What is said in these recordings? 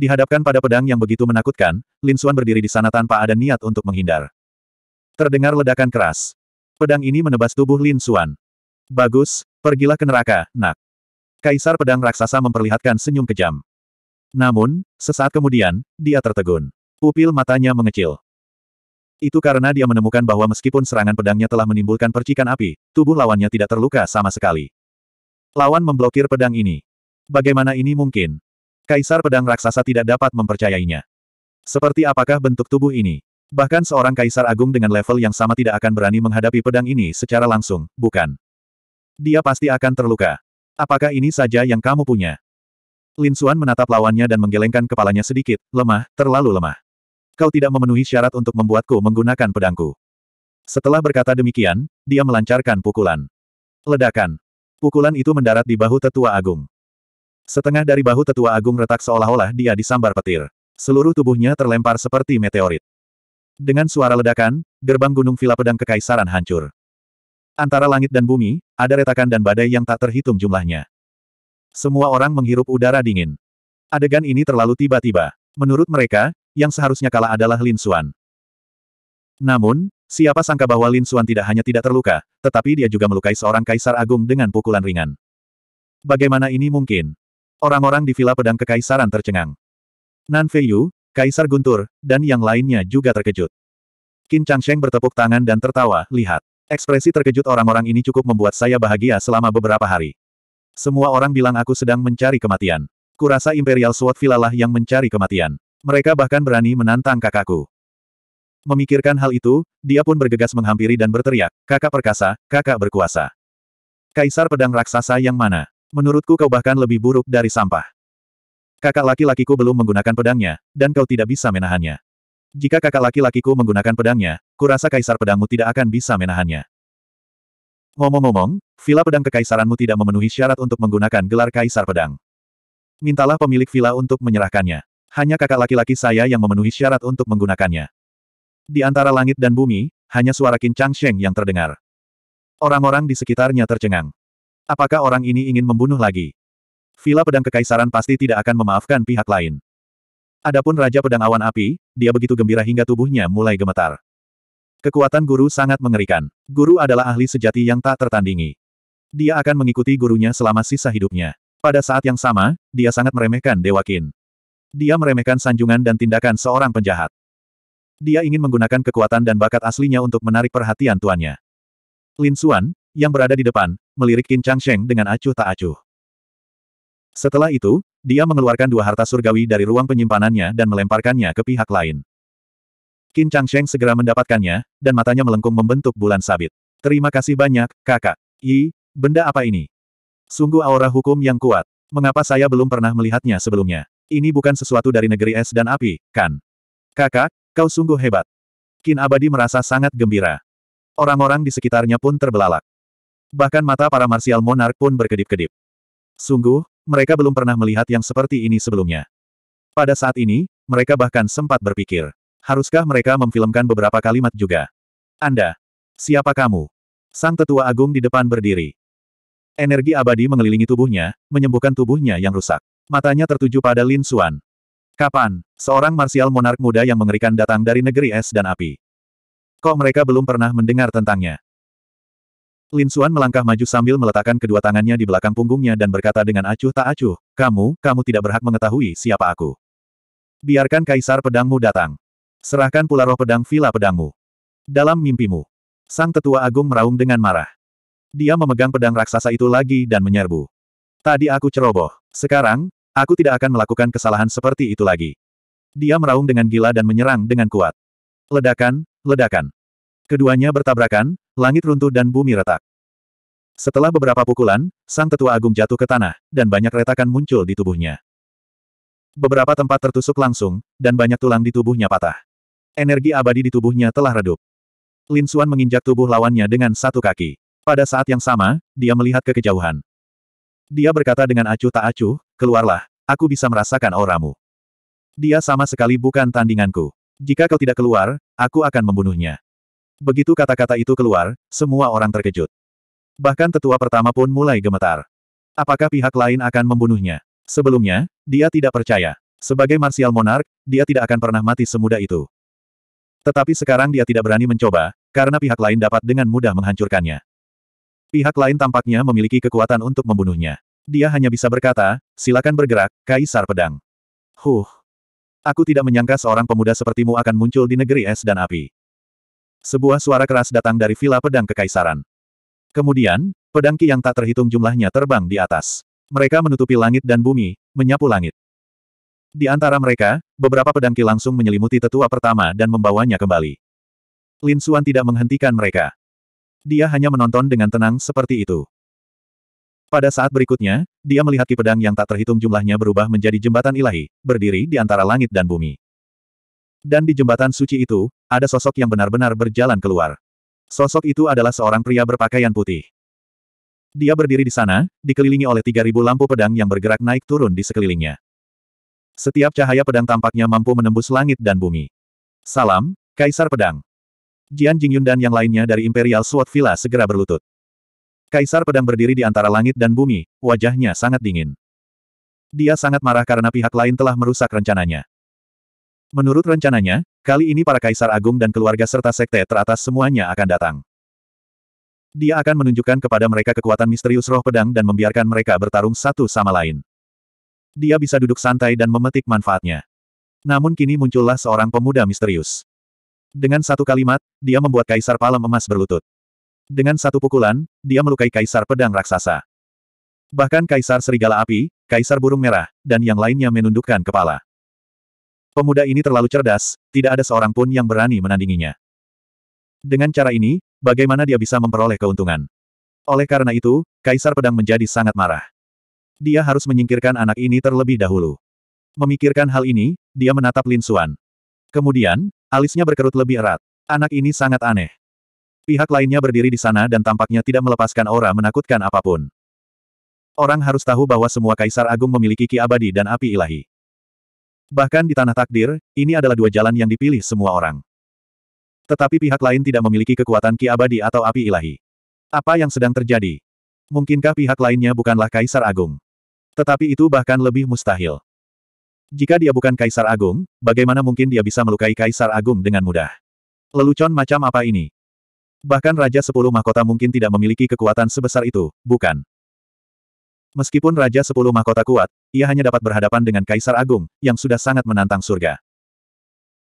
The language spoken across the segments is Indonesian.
Dihadapkan pada pedang yang begitu menakutkan, Lin Xuan berdiri di sana tanpa ada niat untuk menghindar. Terdengar ledakan keras. Pedang ini menebas tubuh Lin Xuan. Bagus, pergilah ke neraka, nak. Kaisar pedang raksasa memperlihatkan senyum kejam. Namun, sesaat kemudian, dia tertegun. Pupil matanya mengecil. Itu karena dia menemukan bahwa meskipun serangan pedangnya telah menimbulkan percikan api, tubuh lawannya tidak terluka sama sekali. Lawan memblokir pedang ini. Bagaimana ini mungkin? Kaisar pedang raksasa tidak dapat mempercayainya. Seperti apakah bentuk tubuh ini? Bahkan seorang kaisar agung dengan level yang sama tidak akan berani menghadapi pedang ini secara langsung, bukan? Dia pasti akan terluka. Apakah ini saja yang kamu punya? Lin Xuan menatap lawannya dan menggelengkan kepalanya sedikit, lemah, terlalu lemah. Kau tidak memenuhi syarat untuk membuatku menggunakan pedangku. Setelah berkata demikian, dia melancarkan pukulan. Ledakan. Pukulan itu mendarat di bahu tetua agung. Setengah dari bahu tetua agung retak seolah-olah dia disambar petir. Seluruh tubuhnya terlempar seperti meteorit. Dengan suara ledakan, gerbang gunung villa pedang kekaisaran hancur. Antara langit dan bumi, ada retakan dan badai yang tak terhitung jumlahnya. Semua orang menghirup udara dingin. Adegan ini terlalu tiba-tiba. Menurut mereka, yang seharusnya kalah adalah Lin Xuan. Namun, siapa sangka bahwa Lin Xuan tidak hanya tidak terluka, tetapi dia juga melukai seorang kaisar agung dengan pukulan ringan. Bagaimana ini mungkin? Orang-orang di Villa Pedang Kekaisaran tercengang. Nan Feiyu, Kaisar Guntur, dan yang lainnya juga terkejut. Qin Changsheng bertepuk tangan dan tertawa, lihat. Ekspresi terkejut orang-orang ini cukup membuat saya bahagia selama beberapa hari. Semua orang bilang aku sedang mencari kematian. Kurasa Imperial Sword Villa lah yang mencari kematian. Mereka bahkan berani menantang kakakku. Memikirkan hal itu, dia pun bergegas menghampiri dan berteriak, kakak perkasa, kakak berkuasa. Kaisar pedang raksasa yang mana? Menurutku kau bahkan lebih buruk dari sampah. Kakak laki-lakiku belum menggunakan pedangnya, dan kau tidak bisa menahannya. Jika kakak laki-lakiku menggunakan pedangnya, kurasa kaisar pedangmu tidak akan bisa menahannya. Ngomong-ngomong, villa pedang kekaisaranmu tidak memenuhi syarat untuk menggunakan gelar kaisar pedang. Mintalah pemilik villa untuk menyerahkannya. Hanya kakak laki-laki saya yang memenuhi syarat untuk menggunakannya. Di antara langit dan bumi, hanya suara kincang Sheng yang terdengar. Orang-orang di sekitarnya tercengang. Apakah orang ini ingin membunuh lagi? Vila Pedang Kekaisaran pasti tidak akan memaafkan pihak lain. Adapun Raja Pedang Awan Api, dia begitu gembira hingga tubuhnya mulai gemetar. Kekuatan guru sangat mengerikan. Guru adalah ahli sejati yang tak tertandingi. Dia akan mengikuti gurunya selama sisa hidupnya. Pada saat yang sama, dia sangat meremehkan Dewa Qin. Dia meremehkan sanjungan dan tindakan seorang penjahat. Dia ingin menggunakan kekuatan dan bakat aslinya untuk menarik perhatian tuannya. Lin Xuan, yang berada di depan, melirik Qin Changsheng dengan acuh tak acuh. Setelah itu, dia mengeluarkan dua harta surgawi dari ruang penyimpanannya dan melemparkannya ke pihak lain. Qin Changsheng segera mendapatkannya, dan matanya melengkung membentuk bulan sabit. Terima kasih banyak, kakak. Yi, benda apa ini? Sungguh aura hukum yang kuat. Mengapa saya belum pernah melihatnya sebelumnya? Ini bukan sesuatu dari negeri es dan api, kan? Kakak, kau sungguh hebat. Kin Abadi merasa sangat gembira. Orang-orang di sekitarnya pun terbelalak. Bahkan mata para Martial Monarch pun berkedip-kedip. Sungguh, mereka belum pernah melihat yang seperti ini sebelumnya. Pada saat ini, mereka bahkan sempat berpikir, haruskah mereka memfilmkan beberapa kalimat juga? Anda, siapa kamu? Sang tetua agung di depan berdiri. Energi abadi mengelilingi tubuhnya, menyembuhkan tubuhnya yang rusak. Matanya tertuju pada Lin Xuan. Kapan, seorang Martial Monarch muda yang mengerikan datang dari negeri es dan api. Kok mereka belum pernah mendengar tentangnya? Lin Suan melangkah maju sambil meletakkan kedua tangannya di belakang punggungnya dan berkata dengan acuh tak acuh, kamu, kamu tidak berhak mengetahui siapa aku. Biarkan kaisar pedangmu datang. Serahkan pula roh pedang vila pedangmu. Dalam mimpimu. Sang tetua agung meraung dengan marah. Dia memegang pedang raksasa itu lagi dan menyerbu. Tadi aku ceroboh. Sekarang, aku tidak akan melakukan kesalahan seperti itu lagi. Dia meraung dengan gila dan menyerang dengan kuat. Ledakan, ledakan. Keduanya bertabrakan, langit runtuh dan bumi retak. Setelah beberapa pukulan, sang tetua agung jatuh ke tanah, dan banyak retakan muncul di tubuhnya. Beberapa tempat tertusuk langsung, dan banyak tulang di tubuhnya patah. Energi abadi di tubuhnya telah redup. Lin Xuan menginjak tubuh lawannya dengan satu kaki. Pada saat yang sama, dia melihat ke kejauhan. Dia berkata dengan acuh tak acuh, keluarlah, aku bisa merasakan auramu. Dia sama sekali bukan tandinganku. Jika kau tidak keluar, aku akan membunuhnya. Begitu kata-kata itu keluar, semua orang terkejut. Bahkan tetua pertama pun mulai gemetar. Apakah pihak lain akan membunuhnya? Sebelumnya, dia tidak percaya. Sebagai Martial monark, dia tidak akan pernah mati semudah itu. Tetapi sekarang dia tidak berani mencoba, karena pihak lain dapat dengan mudah menghancurkannya. Pihak lain tampaknya memiliki kekuatan untuk membunuhnya. Dia hanya bisa berkata, silakan bergerak, Kaisar Pedang. Huh. Aku tidak menyangka seorang pemuda sepertimu akan muncul di negeri es dan api. Sebuah suara keras datang dari vila Pedang Kekaisaran. Kemudian, pedangki yang tak terhitung jumlahnya terbang di atas. Mereka menutupi langit dan bumi, menyapu langit. Di antara mereka, beberapa pedangki langsung menyelimuti tetua pertama dan membawanya kembali. Lin Xuan tidak menghentikan mereka. Dia hanya menonton dengan tenang seperti itu. Pada saat berikutnya, dia melihat ki pedang yang tak terhitung jumlahnya berubah menjadi jembatan ilahi, berdiri di antara langit dan bumi. Dan di jembatan suci itu, ada sosok yang benar-benar berjalan keluar. Sosok itu adalah seorang pria berpakaian putih. Dia berdiri di sana, dikelilingi oleh 3.000 lampu pedang yang bergerak naik turun di sekelilingnya. Setiap cahaya pedang tampaknya mampu menembus langit dan bumi. Salam, Kaisar Pedang. Jian Jingyun dan yang lainnya dari Imperial Sword Villa segera berlutut. Kaisar Pedang berdiri di antara langit dan bumi, wajahnya sangat dingin. Dia sangat marah karena pihak lain telah merusak rencananya. Menurut rencananya, kali ini para kaisar agung dan keluarga serta sekte teratas semuanya akan datang. Dia akan menunjukkan kepada mereka kekuatan misterius roh pedang dan membiarkan mereka bertarung satu sama lain. Dia bisa duduk santai dan memetik manfaatnya. Namun kini muncullah seorang pemuda misterius. Dengan satu kalimat, dia membuat kaisar palem emas berlutut. Dengan satu pukulan, dia melukai kaisar pedang raksasa. Bahkan kaisar serigala api, kaisar burung merah, dan yang lainnya menundukkan kepala. Pemuda ini terlalu cerdas, tidak ada seorang pun yang berani menandinginya. Dengan cara ini, bagaimana dia bisa memperoleh keuntungan? Oleh karena itu, Kaisar Pedang menjadi sangat marah. Dia harus menyingkirkan anak ini terlebih dahulu. Memikirkan hal ini, dia menatap Lin Suan. Kemudian, alisnya berkerut lebih erat. Anak ini sangat aneh. Pihak lainnya berdiri di sana dan tampaknya tidak melepaskan aura menakutkan apapun. Orang harus tahu bahwa semua kaisar agung memiliki ki abadi dan api ilahi. Bahkan di tanah takdir, ini adalah dua jalan yang dipilih semua orang. Tetapi pihak lain tidak memiliki kekuatan ki abadi atau api ilahi. Apa yang sedang terjadi? Mungkinkah pihak lainnya bukanlah Kaisar Agung? Tetapi itu bahkan lebih mustahil. Jika dia bukan Kaisar Agung, bagaimana mungkin dia bisa melukai Kaisar Agung dengan mudah? Lelucon macam apa ini? Bahkan Raja Sepuluh Mahkota mungkin tidak memiliki kekuatan sebesar itu, bukan? Meskipun Raja Sepuluh Mahkota kuat, ia hanya dapat berhadapan dengan Kaisar Agung, yang sudah sangat menantang surga.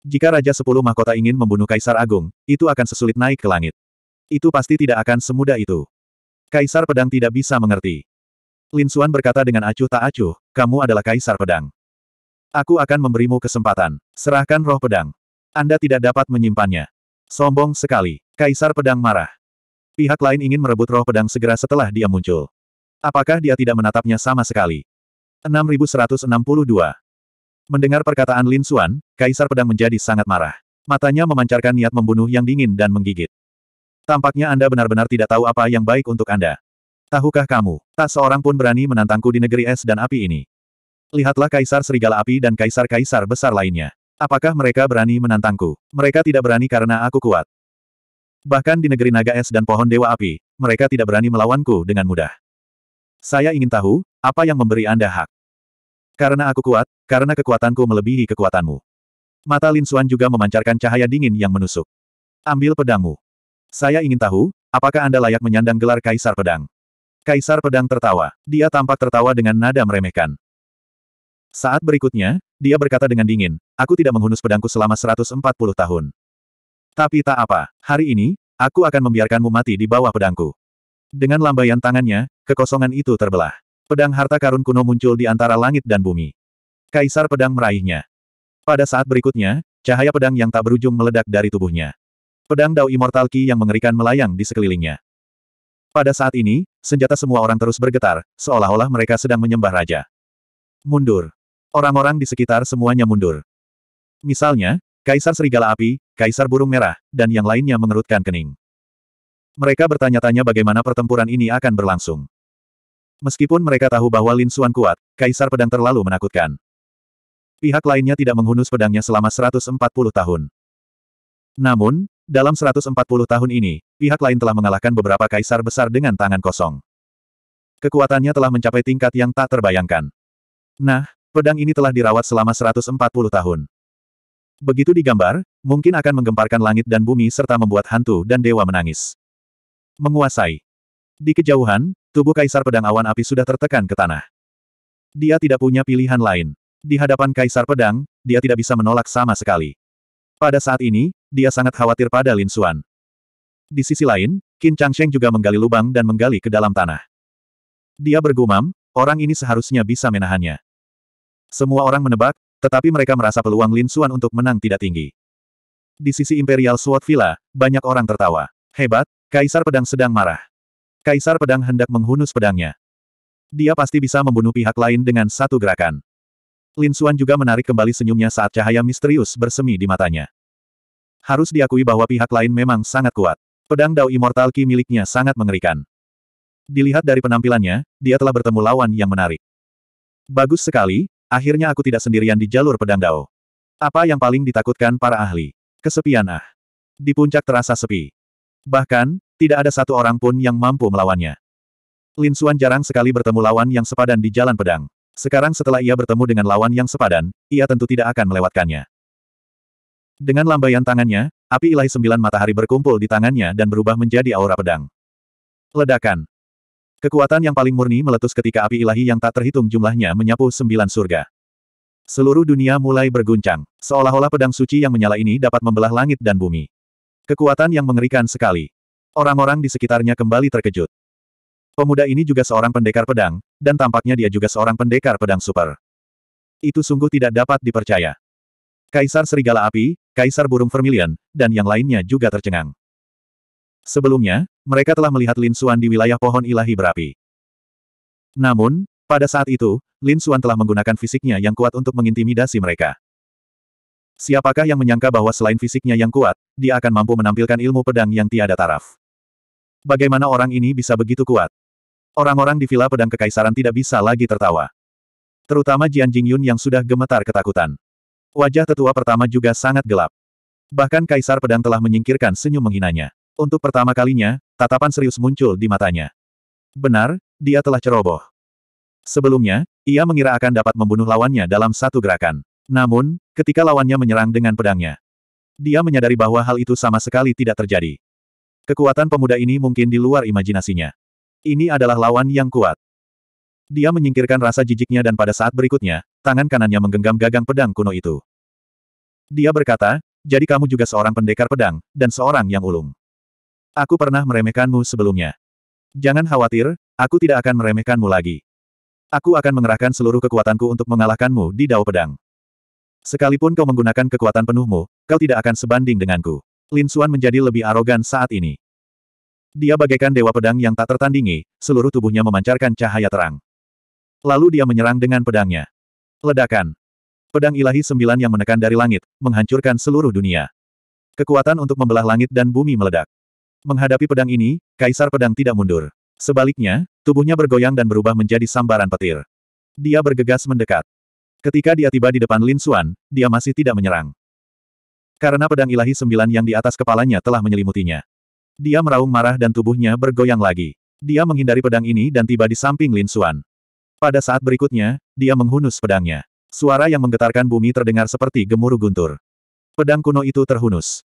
Jika Raja Sepuluh Mahkota ingin membunuh Kaisar Agung, itu akan sesulit naik ke langit. Itu pasti tidak akan semudah itu. Kaisar Pedang tidak bisa mengerti. Lin Xuan berkata dengan acuh tak acuh, kamu adalah Kaisar Pedang. Aku akan memberimu kesempatan. Serahkan roh pedang. Anda tidak dapat menyimpannya. Sombong sekali. Kaisar Pedang marah. Pihak lain ingin merebut roh pedang segera setelah dia muncul. Apakah dia tidak menatapnya sama sekali? 6162. Mendengar perkataan Lin Xuan, Kaisar Pedang menjadi sangat marah. Matanya memancarkan niat membunuh yang dingin dan menggigit. Tampaknya Anda benar-benar tidak tahu apa yang baik untuk Anda. Tahukah kamu, tak seorang pun berani menantangku di negeri es dan api ini. Lihatlah Kaisar Serigala Api dan Kaisar-Kaisar besar lainnya. Apakah mereka berani menantangku? Mereka tidak berani karena aku kuat. Bahkan di negeri naga es dan pohon dewa api, mereka tidak berani melawanku dengan mudah. Saya ingin tahu, apa yang memberi Anda hak? Karena aku kuat, karena kekuatanku melebihi kekuatanmu. Mata Lin Xuan juga memancarkan cahaya dingin yang menusuk. Ambil pedangmu. Saya ingin tahu, apakah Anda layak menyandang gelar Kaisar Pedang? Kaisar Pedang tertawa. Dia tampak tertawa dengan nada meremehkan. Saat berikutnya, dia berkata dengan dingin, aku tidak menghunus pedangku selama 140 tahun. Tapi tak apa, hari ini, aku akan membiarkanmu mati di bawah pedangku. Dengan lambaian tangannya, kekosongan itu terbelah. Pedang harta karun kuno muncul di antara langit dan bumi. Kaisar pedang meraihnya. Pada saat berikutnya, cahaya pedang yang tak berujung meledak dari tubuhnya. Pedang Dao Immortal Ki yang mengerikan melayang di sekelilingnya. Pada saat ini, senjata semua orang terus bergetar, seolah-olah mereka sedang menyembah raja. Mundur. Orang-orang di sekitar semuanya mundur. Misalnya, Kaisar Serigala Api, Kaisar Burung Merah, dan yang lainnya mengerutkan kening. Mereka bertanya-tanya bagaimana pertempuran ini akan berlangsung. Meskipun mereka tahu bahwa Lin Xuan kuat, Kaisar Pedang terlalu menakutkan. Pihak lainnya tidak menghunus pedangnya selama 140 tahun. Namun, dalam 140 tahun ini, pihak lain telah mengalahkan beberapa kaisar besar dengan tangan kosong. Kekuatannya telah mencapai tingkat yang tak terbayangkan. Nah, pedang ini telah dirawat selama 140 tahun. Begitu digambar, mungkin akan menggemparkan langit dan bumi serta membuat hantu dan dewa menangis. Menguasai. Di kejauhan, tubuh Kaisar Pedang Awan Api sudah tertekan ke tanah. Dia tidak punya pilihan lain. Di hadapan Kaisar Pedang, dia tidak bisa menolak sama sekali. Pada saat ini, dia sangat khawatir pada Lin Xuan. Di sisi lain, Qin Changsheng juga menggali lubang dan menggali ke dalam tanah. Dia bergumam, orang ini seharusnya bisa menahannya. Semua orang menebak, tetapi mereka merasa peluang Lin Xuan untuk menang tidak tinggi. Di sisi Imperial Sword Villa, banyak orang tertawa. Hebat, Kaisar Pedang sedang marah. Kaisar Pedang hendak menghunus pedangnya. Dia pasti bisa membunuh pihak lain dengan satu gerakan. Lin Xuan juga menarik kembali senyumnya saat cahaya misterius bersemi di matanya. Harus diakui bahwa pihak lain memang sangat kuat. Pedang Dao Immortal Ki miliknya sangat mengerikan. Dilihat dari penampilannya, dia telah bertemu lawan yang menarik. Bagus sekali, akhirnya aku tidak sendirian di jalur pedang Dao. Apa yang paling ditakutkan para ahli? Kesepian ah. Di puncak terasa sepi. Bahkan, tidak ada satu orang pun yang mampu melawannya. Lin Xuan jarang sekali bertemu lawan yang sepadan di jalan pedang. Sekarang setelah ia bertemu dengan lawan yang sepadan, ia tentu tidak akan melewatkannya. Dengan lambaian tangannya, api ilahi sembilan matahari berkumpul di tangannya dan berubah menjadi aura pedang. Ledakan. Kekuatan yang paling murni meletus ketika api ilahi yang tak terhitung jumlahnya menyapu sembilan surga. Seluruh dunia mulai berguncang, seolah-olah pedang suci yang menyala ini dapat membelah langit dan bumi. Kekuatan yang mengerikan sekali. Orang-orang di sekitarnya kembali terkejut. Pemuda ini juga seorang pendekar pedang, dan tampaknya dia juga seorang pendekar pedang super. Itu sungguh tidak dapat dipercaya. Kaisar Serigala Api, Kaisar Burung Vermilion, dan yang lainnya juga tercengang. Sebelumnya, mereka telah melihat Lin Xuan di wilayah pohon ilahi berapi. Namun, pada saat itu, Lin Xuan telah menggunakan fisiknya yang kuat untuk mengintimidasi mereka. Siapakah yang menyangka bahwa selain fisiknya yang kuat, dia akan mampu menampilkan ilmu pedang yang tiada taraf. Bagaimana orang ini bisa begitu kuat? Orang-orang di Villa Pedang Kekaisaran tidak bisa lagi tertawa. Terutama Jian Jingyun yang sudah gemetar ketakutan. Wajah tetua pertama juga sangat gelap. Bahkan Kaisar Pedang telah menyingkirkan senyum menghinanya. Untuk pertama kalinya, tatapan serius muncul di matanya. Benar, dia telah ceroboh. Sebelumnya, ia mengira akan dapat membunuh lawannya dalam satu gerakan. Namun, ketika lawannya menyerang dengan pedangnya, dia menyadari bahwa hal itu sama sekali tidak terjadi. Kekuatan pemuda ini mungkin di luar imajinasinya. Ini adalah lawan yang kuat. Dia menyingkirkan rasa jijiknya dan pada saat berikutnya, tangan kanannya menggenggam gagang pedang kuno itu. Dia berkata, jadi kamu juga seorang pendekar pedang, dan seorang yang ulung. Aku pernah meremehkanmu sebelumnya. Jangan khawatir, aku tidak akan meremehkanmu lagi. Aku akan mengerahkan seluruh kekuatanku untuk mengalahkanmu di dao pedang. Sekalipun kau menggunakan kekuatan penuhmu, kau tidak akan sebanding denganku. Lin Suan menjadi lebih arogan saat ini. Dia bagaikan dewa pedang yang tak tertandingi, seluruh tubuhnya memancarkan cahaya terang. Lalu dia menyerang dengan pedangnya. Ledakan. Pedang ilahi sembilan yang menekan dari langit, menghancurkan seluruh dunia. Kekuatan untuk membelah langit dan bumi meledak. Menghadapi pedang ini, Kaisar Pedang tidak mundur. Sebaliknya, tubuhnya bergoyang dan berubah menjadi sambaran petir. Dia bergegas mendekat. Ketika dia tiba di depan Lin Xuan, dia masih tidak menyerang. Karena pedang ilahi sembilan yang di atas kepalanya telah menyelimutinya. Dia meraung marah dan tubuhnya bergoyang lagi. Dia menghindari pedang ini dan tiba di samping Lin Xuan. Pada saat berikutnya, dia menghunus pedangnya. Suara yang menggetarkan bumi terdengar seperti gemuruh guntur. Pedang kuno itu terhunus.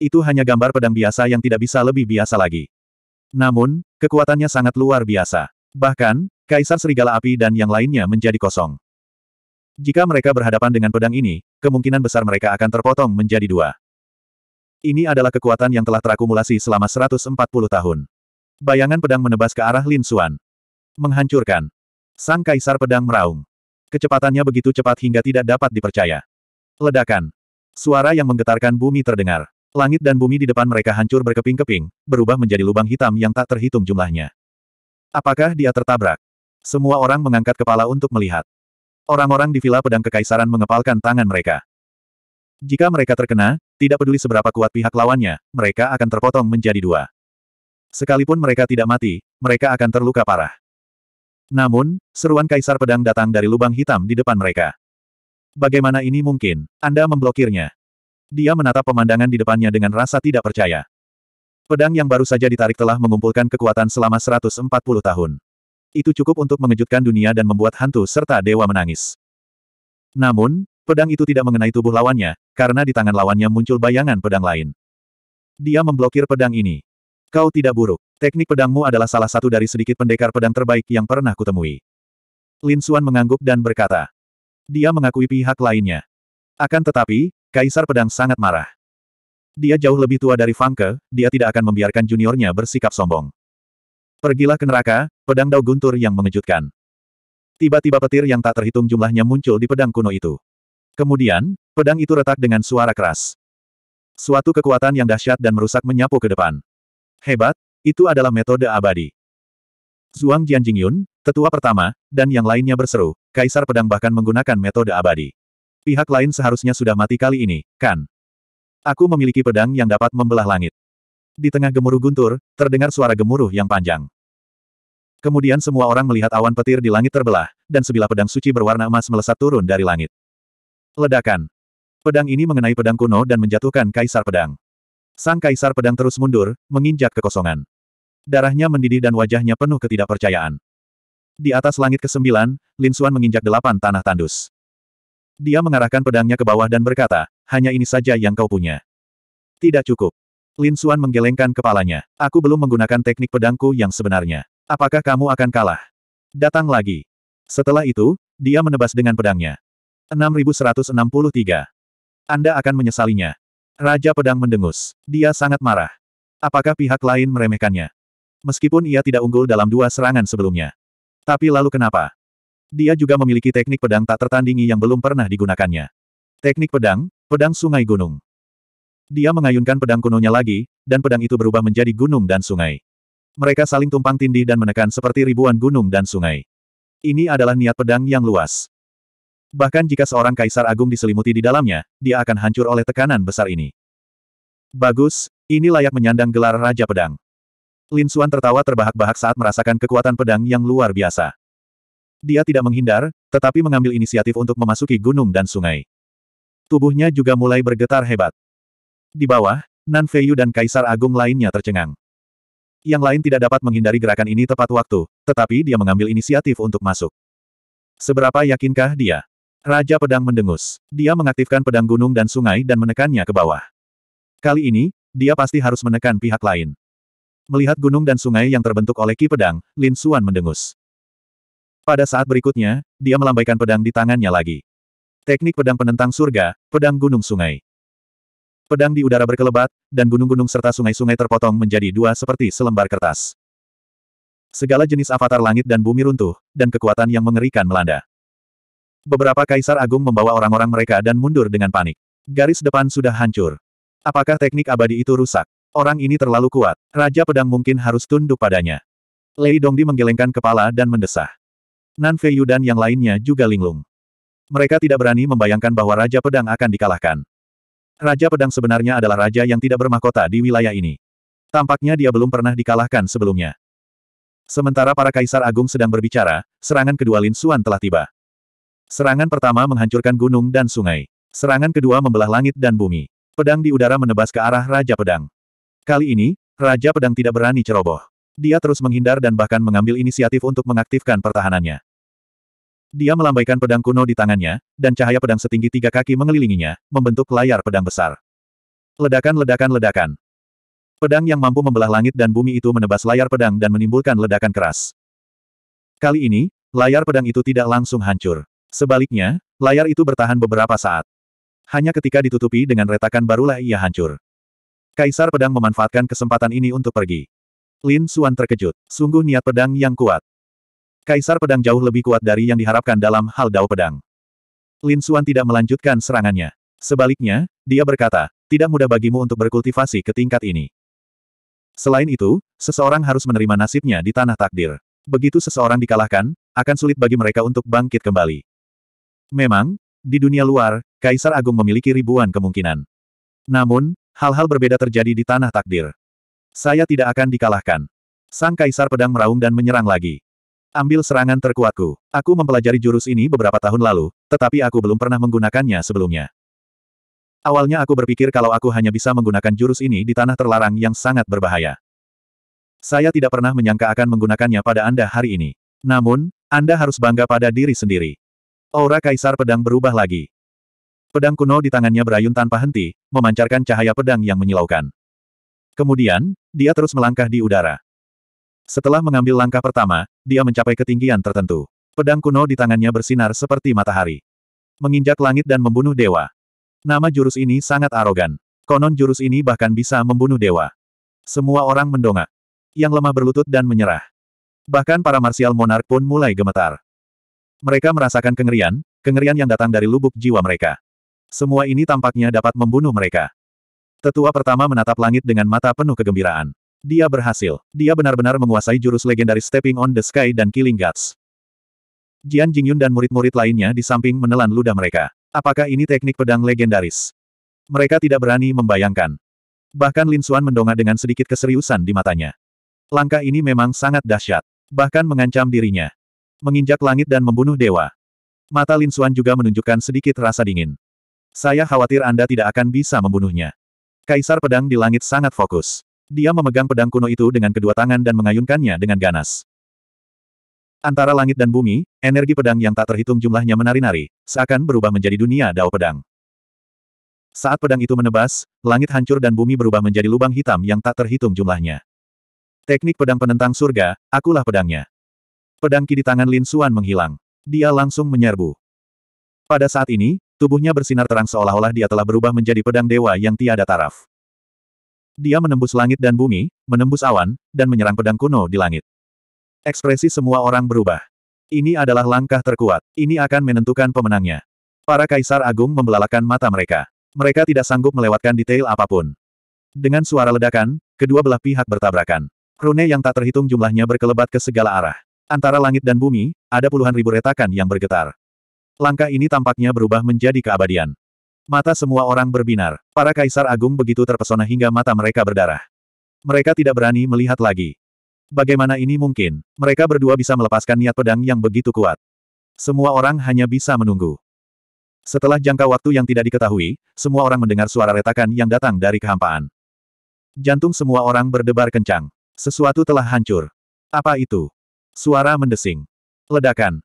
Itu hanya gambar pedang biasa yang tidak bisa lebih biasa lagi. Namun, kekuatannya sangat luar biasa. Bahkan, Kaisar Serigala Api dan yang lainnya menjadi kosong. Jika mereka berhadapan dengan pedang ini, kemungkinan besar mereka akan terpotong menjadi dua. Ini adalah kekuatan yang telah terakumulasi selama 140 tahun. Bayangan pedang menebas ke arah Lin Xuan. Menghancurkan. Sang Kaisar Pedang meraung. Kecepatannya begitu cepat hingga tidak dapat dipercaya. Ledakan. Suara yang menggetarkan bumi terdengar. Langit dan bumi di depan mereka hancur berkeping-keping, berubah menjadi lubang hitam yang tak terhitung jumlahnya. Apakah dia tertabrak? Semua orang mengangkat kepala untuk melihat. Orang-orang di villa Pedang Kekaisaran mengepalkan tangan mereka. Jika mereka terkena, tidak peduli seberapa kuat pihak lawannya, mereka akan terpotong menjadi dua. Sekalipun mereka tidak mati, mereka akan terluka parah. Namun, seruan Kaisar Pedang datang dari lubang hitam di depan mereka. Bagaimana ini mungkin? Anda memblokirnya. Dia menatap pemandangan di depannya dengan rasa tidak percaya. Pedang yang baru saja ditarik telah mengumpulkan kekuatan selama 140 tahun. Itu cukup untuk mengejutkan dunia dan membuat hantu serta dewa menangis. Namun, pedang itu tidak mengenai tubuh lawannya, karena di tangan lawannya muncul bayangan pedang lain. Dia memblokir pedang ini. Kau tidak buruk. Teknik pedangmu adalah salah satu dari sedikit pendekar pedang terbaik yang pernah kutemui. Lin Xuan mengangguk dan berkata. Dia mengakui pihak lainnya. Akan tetapi, Kaisar Pedang sangat marah. Dia jauh lebih tua dari Fangke, dia tidak akan membiarkan juniornya bersikap sombong. Pergilah ke neraka, pedang dao guntur yang mengejutkan. Tiba-tiba petir yang tak terhitung jumlahnya muncul di pedang kuno itu. Kemudian, pedang itu retak dengan suara keras. Suatu kekuatan yang dahsyat dan merusak menyapu ke depan. Hebat, itu adalah metode abadi. Zhuang Jianjingyun, tetua pertama, dan yang lainnya berseru, Kaisar Pedang bahkan menggunakan metode abadi. Pihak lain seharusnya sudah mati kali ini, kan? Aku memiliki pedang yang dapat membelah langit. Di tengah gemuruh guntur, terdengar suara gemuruh yang panjang. Kemudian semua orang melihat awan petir di langit terbelah, dan sebilah pedang suci berwarna emas melesat turun dari langit. Ledakan. Pedang ini mengenai pedang kuno dan menjatuhkan kaisar pedang. Sang kaisar pedang terus mundur, menginjak kekosongan. Darahnya mendidih dan wajahnya penuh ketidakpercayaan. Di atas langit kesembilan, Lin Xuan menginjak delapan tanah tandus. Dia mengarahkan pedangnya ke bawah dan berkata, hanya ini saja yang kau punya. Tidak cukup. Lin Xuan menggelengkan kepalanya. Aku belum menggunakan teknik pedangku yang sebenarnya. Apakah kamu akan kalah? Datang lagi. Setelah itu, dia menebas dengan pedangnya. 6163. Anda akan menyesalinya. Raja Pedang mendengus. Dia sangat marah. Apakah pihak lain meremehkannya? Meskipun ia tidak unggul dalam dua serangan sebelumnya. Tapi lalu kenapa? Dia juga memiliki teknik pedang tak tertandingi yang belum pernah digunakannya. Teknik pedang, pedang sungai gunung. Dia mengayunkan pedang kunonya lagi, dan pedang itu berubah menjadi gunung dan sungai. Mereka saling tumpang tindih dan menekan seperti ribuan gunung dan sungai. Ini adalah niat pedang yang luas. Bahkan jika seorang kaisar agung diselimuti di dalamnya, dia akan hancur oleh tekanan besar ini. Bagus, ini layak menyandang gelar Raja Pedang. Lin Xuan tertawa terbahak-bahak saat merasakan kekuatan pedang yang luar biasa. Dia tidak menghindar, tetapi mengambil inisiatif untuk memasuki gunung dan sungai. Tubuhnya juga mulai bergetar hebat. Di bawah, Nan Feiyu dan Kaisar Agung lainnya tercengang. Yang lain tidak dapat menghindari gerakan ini tepat waktu, tetapi dia mengambil inisiatif untuk masuk. Seberapa yakinkah dia? Raja Pedang mendengus. Dia mengaktifkan pedang gunung dan sungai dan menekannya ke bawah. Kali ini, dia pasti harus menekan pihak lain. Melihat gunung dan sungai yang terbentuk oleh Ki Pedang, Lin Suan mendengus. Pada saat berikutnya, dia melambaikan pedang di tangannya lagi. Teknik pedang penentang surga, pedang gunung sungai. Pedang di udara berkelebat, dan gunung-gunung serta sungai-sungai terpotong menjadi dua seperti selembar kertas. Segala jenis avatar langit dan bumi runtuh, dan kekuatan yang mengerikan melanda. Beberapa kaisar agung membawa orang-orang mereka dan mundur dengan panik. Garis depan sudah hancur. Apakah teknik abadi itu rusak? Orang ini terlalu kuat. Raja pedang mungkin harus tunduk padanya. Lei Dongdi menggelengkan kepala dan mendesah. Nan Feiyu dan yang lainnya juga linglung. Mereka tidak berani membayangkan bahwa Raja Pedang akan dikalahkan. Raja Pedang sebenarnya adalah raja yang tidak bermahkota di wilayah ini. Tampaknya dia belum pernah dikalahkan sebelumnya. Sementara para kaisar agung sedang berbicara, serangan kedua Lin Xuan telah tiba. Serangan pertama menghancurkan gunung dan sungai. Serangan kedua membelah langit dan bumi. Pedang di udara menebas ke arah Raja Pedang. Kali ini, Raja Pedang tidak berani ceroboh. Dia terus menghindar dan bahkan mengambil inisiatif untuk mengaktifkan pertahanannya. Dia melambaikan pedang kuno di tangannya, dan cahaya pedang setinggi tiga kaki mengelilinginya, membentuk layar pedang besar. Ledakan ledakan ledakan. Pedang yang mampu membelah langit dan bumi itu menebas layar pedang dan menimbulkan ledakan keras. Kali ini, layar pedang itu tidak langsung hancur. Sebaliknya, layar itu bertahan beberapa saat. Hanya ketika ditutupi dengan retakan barulah ia hancur. Kaisar pedang memanfaatkan kesempatan ini untuk pergi. Lin Suan terkejut. Sungguh niat pedang yang kuat. Kaisar pedang jauh lebih kuat dari yang diharapkan dalam hal dao pedang. Lin Xuan tidak melanjutkan serangannya. Sebaliknya, dia berkata, tidak mudah bagimu untuk berkultivasi ke tingkat ini. Selain itu, seseorang harus menerima nasibnya di tanah takdir. Begitu seseorang dikalahkan, akan sulit bagi mereka untuk bangkit kembali. Memang, di dunia luar, Kaisar Agung memiliki ribuan kemungkinan. Namun, hal-hal berbeda terjadi di tanah takdir. Saya tidak akan dikalahkan. Sang Kaisar Pedang meraung dan menyerang lagi. Ambil serangan terkuatku. Aku mempelajari jurus ini beberapa tahun lalu, tetapi aku belum pernah menggunakannya sebelumnya. Awalnya aku berpikir kalau aku hanya bisa menggunakan jurus ini di tanah terlarang yang sangat berbahaya. Saya tidak pernah menyangka akan menggunakannya pada Anda hari ini. Namun, Anda harus bangga pada diri sendiri. Aura Kaisar Pedang berubah lagi. Pedang kuno di tangannya berayun tanpa henti, memancarkan cahaya pedang yang menyilaukan. Kemudian, dia terus melangkah di udara. Setelah mengambil langkah pertama, dia mencapai ketinggian tertentu. Pedang kuno di tangannya bersinar seperti matahari. Menginjak langit dan membunuh dewa. Nama jurus ini sangat arogan. Konon jurus ini bahkan bisa membunuh dewa. Semua orang mendongak. Yang lemah berlutut dan menyerah. Bahkan para marsial monark pun mulai gemetar. Mereka merasakan kengerian, kengerian yang datang dari lubuk jiwa mereka. Semua ini tampaknya dapat membunuh mereka. Tetua pertama menatap langit dengan mata penuh kegembiraan. Dia berhasil. Dia benar-benar menguasai jurus legendaris Stepping on the Sky dan Killing Guts. Jian Jingyun dan murid-murid lainnya di samping menelan ludah mereka. Apakah ini teknik pedang legendaris? Mereka tidak berani membayangkan. Bahkan Lin Xuan mendongak dengan sedikit keseriusan di matanya. Langkah ini memang sangat dahsyat. Bahkan mengancam dirinya. Menginjak langit dan membunuh dewa. Mata Lin Xuan juga menunjukkan sedikit rasa dingin. Saya khawatir Anda tidak akan bisa membunuhnya. Kaisar Pedang di Langit sangat fokus. Dia memegang pedang kuno itu dengan kedua tangan dan mengayunkannya dengan ganas. Antara langit dan bumi, energi pedang yang tak terhitung jumlahnya menari-nari, seakan berubah menjadi dunia dao pedang. Saat pedang itu menebas, langit hancur dan bumi berubah menjadi lubang hitam yang tak terhitung jumlahnya. Teknik pedang penentang surga, akulah pedangnya. Pedang ki di tangan Lin Suan menghilang. Dia langsung menyerbu. Pada saat ini, tubuhnya bersinar terang seolah-olah dia telah berubah menjadi pedang dewa yang tiada taraf. Dia menembus langit dan bumi, menembus awan, dan menyerang pedang kuno di langit. Ekspresi semua orang berubah. Ini adalah langkah terkuat. Ini akan menentukan pemenangnya. Para kaisar agung membelalakan mata mereka. Mereka tidak sanggup melewatkan detail apapun. Dengan suara ledakan, kedua belah pihak bertabrakan. Rune yang tak terhitung jumlahnya berkelebat ke segala arah. Antara langit dan bumi, ada puluhan ribu retakan yang bergetar. Langkah ini tampaknya berubah menjadi keabadian. Mata semua orang berbinar. Para kaisar agung begitu terpesona hingga mata mereka berdarah. Mereka tidak berani melihat lagi. Bagaimana ini mungkin? Mereka berdua bisa melepaskan niat pedang yang begitu kuat. Semua orang hanya bisa menunggu. Setelah jangka waktu yang tidak diketahui, semua orang mendengar suara retakan yang datang dari kehampaan. Jantung semua orang berdebar kencang. Sesuatu telah hancur. Apa itu? Suara mendesing. Ledakan.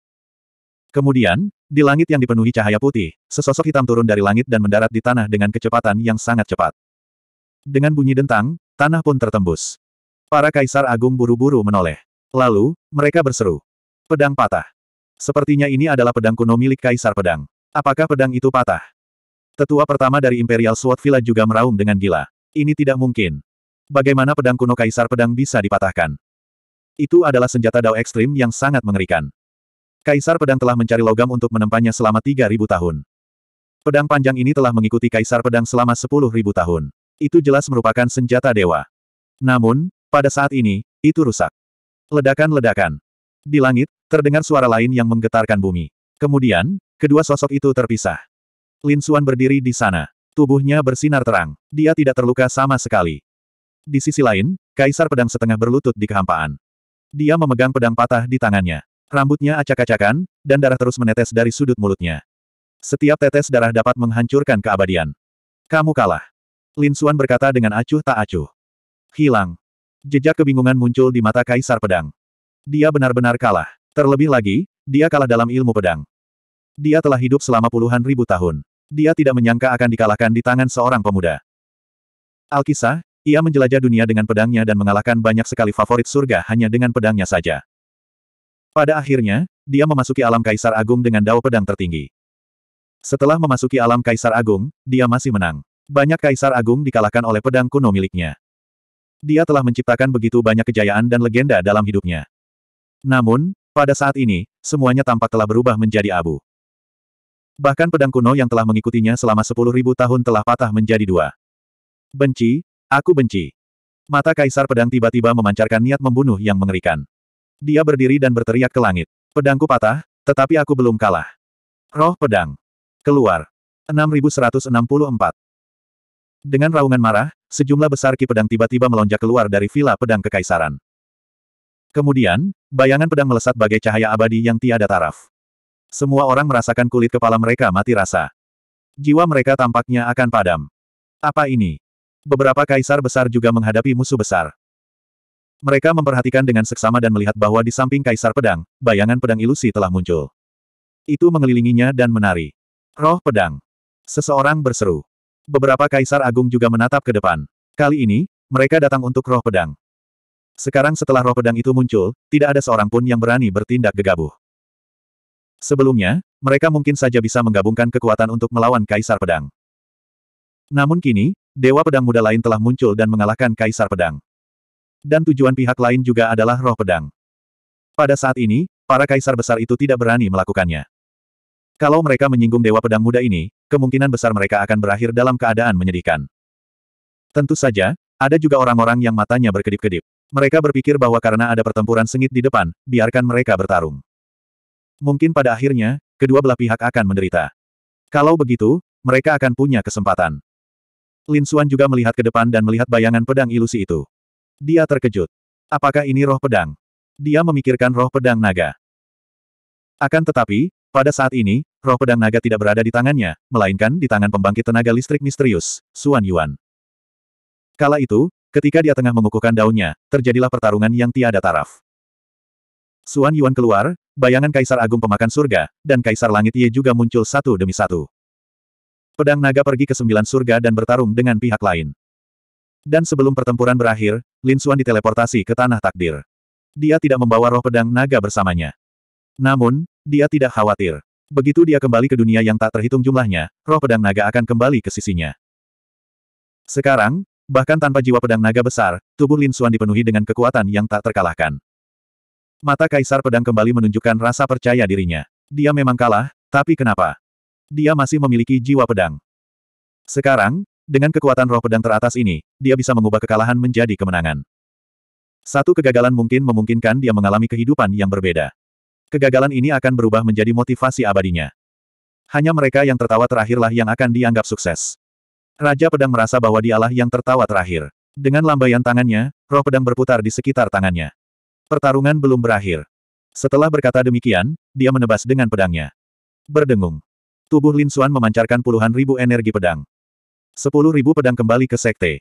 Kemudian, di langit yang dipenuhi cahaya putih, sesosok hitam turun dari langit dan mendarat di tanah dengan kecepatan yang sangat cepat. Dengan bunyi dentang, tanah pun tertembus. Para kaisar agung buru-buru menoleh. Lalu, mereka berseru. Pedang patah. Sepertinya ini adalah pedang kuno milik kaisar pedang. Apakah pedang itu patah? Tetua pertama dari Imperial Sword Villa juga meraung dengan gila. Ini tidak mungkin. Bagaimana pedang kuno kaisar pedang bisa dipatahkan? Itu adalah senjata dao ekstrim yang sangat mengerikan. Kaisar Pedang telah mencari logam untuk menempanya selama 3.000 tahun. Pedang panjang ini telah mengikuti Kaisar Pedang selama 10.000 tahun. Itu jelas merupakan senjata dewa. Namun, pada saat ini, itu rusak. Ledakan-ledakan. Di langit, terdengar suara lain yang menggetarkan bumi. Kemudian, kedua sosok itu terpisah. Lin Suan berdiri di sana. Tubuhnya bersinar terang. Dia tidak terluka sama sekali. Di sisi lain, Kaisar Pedang setengah berlutut di kehampaan. Dia memegang pedang patah di tangannya. Rambutnya acak-acakan, dan darah terus menetes dari sudut mulutnya. Setiap tetes darah dapat menghancurkan keabadian. Kamu kalah. Lin Xuan berkata dengan acuh tak acuh. Hilang. Jejak kebingungan muncul di mata Kaisar Pedang. Dia benar-benar kalah. Terlebih lagi, dia kalah dalam ilmu pedang. Dia telah hidup selama puluhan ribu tahun. Dia tidak menyangka akan dikalahkan di tangan seorang pemuda. Alkisah, ia menjelajah dunia dengan pedangnya dan mengalahkan banyak sekali favorit surga hanya dengan pedangnya saja. Pada akhirnya, dia memasuki alam Kaisar Agung dengan dao pedang tertinggi. Setelah memasuki alam Kaisar Agung, dia masih menang. Banyak Kaisar Agung dikalahkan oleh pedang kuno miliknya. Dia telah menciptakan begitu banyak kejayaan dan legenda dalam hidupnya. Namun, pada saat ini, semuanya tampak telah berubah menjadi abu. Bahkan pedang kuno yang telah mengikutinya selama sepuluh ribu tahun telah patah menjadi dua. Benci, aku benci. Mata kaisar pedang tiba-tiba memancarkan niat membunuh yang mengerikan. Dia berdiri dan berteriak ke langit. Pedangku patah, tetapi aku belum kalah. Roh pedang. Keluar. 6164. Dengan raungan marah, sejumlah besar ki pedang tiba-tiba melonjak keluar dari vila pedang kekaisaran. Kemudian, bayangan pedang melesat bagai cahaya abadi yang tiada taraf. Semua orang merasakan kulit kepala mereka mati rasa. Jiwa mereka tampaknya akan padam. Apa ini? Beberapa kaisar besar juga menghadapi musuh besar. Mereka memperhatikan dengan seksama dan melihat bahwa di samping kaisar pedang, bayangan pedang ilusi telah muncul. Itu mengelilinginya dan menari. Roh pedang. Seseorang berseru. Beberapa kaisar agung juga menatap ke depan. Kali ini, mereka datang untuk roh pedang. Sekarang setelah roh pedang itu muncul, tidak ada seorang pun yang berani bertindak gegabah. Sebelumnya, mereka mungkin saja bisa menggabungkan kekuatan untuk melawan kaisar pedang. Namun kini, dewa pedang muda lain telah muncul dan mengalahkan kaisar pedang. Dan tujuan pihak lain juga adalah roh pedang. Pada saat ini, para kaisar besar itu tidak berani melakukannya. Kalau mereka menyinggung Dewa Pedang Muda ini, kemungkinan besar mereka akan berakhir dalam keadaan menyedihkan. Tentu saja, ada juga orang-orang yang matanya berkedip-kedip. Mereka berpikir bahwa karena ada pertempuran sengit di depan, biarkan mereka bertarung. Mungkin pada akhirnya, kedua belah pihak akan menderita. Kalau begitu, mereka akan punya kesempatan. Lin Xuan juga melihat ke depan dan melihat bayangan pedang ilusi itu. Dia terkejut. Apakah ini roh pedang? Dia memikirkan roh pedang naga. Akan tetapi, pada saat ini, roh pedang naga tidak berada di tangannya, melainkan di tangan pembangkit tenaga listrik misterius, Suan Yuan. Kala itu, ketika dia tengah mengukuhkan daunnya, terjadilah pertarungan yang tiada taraf. Suan Yuan keluar, bayangan Kaisar Agung Pemakan Surga, dan Kaisar Langit Ye juga muncul satu demi satu. Pedang naga pergi ke sembilan surga dan bertarung dengan pihak lain. Dan sebelum pertempuran berakhir, Lin Xuan diteleportasi ke tanah takdir. Dia tidak membawa roh pedang naga bersamanya. Namun, dia tidak khawatir. Begitu dia kembali ke dunia yang tak terhitung jumlahnya, roh pedang naga akan kembali ke sisinya. Sekarang, bahkan tanpa jiwa pedang naga besar, tubuh Lin Xuan dipenuhi dengan kekuatan yang tak terkalahkan. Mata Kaisar Pedang kembali menunjukkan rasa percaya dirinya. Dia memang kalah, tapi kenapa? Dia masih memiliki jiwa pedang. Sekarang, dengan kekuatan roh pedang teratas ini, dia bisa mengubah kekalahan menjadi kemenangan. Satu kegagalan mungkin memungkinkan dia mengalami kehidupan yang berbeda. Kegagalan ini akan berubah menjadi motivasi abadinya. Hanya mereka yang tertawa terakhirlah yang akan dianggap sukses. Raja Pedang merasa bahwa dialah yang tertawa terakhir. Dengan lambaian tangannya, roh pedang berputar di sekitar tangannya. Pertarungan belum berakhir. Setelah berkata demikian, dia menebas dengan pedangnya. Berdengung. Tubuh Lin Suan memancarkan puluhan ribu energi pedang. Sepuluh ribu pedang kembali ke sekte.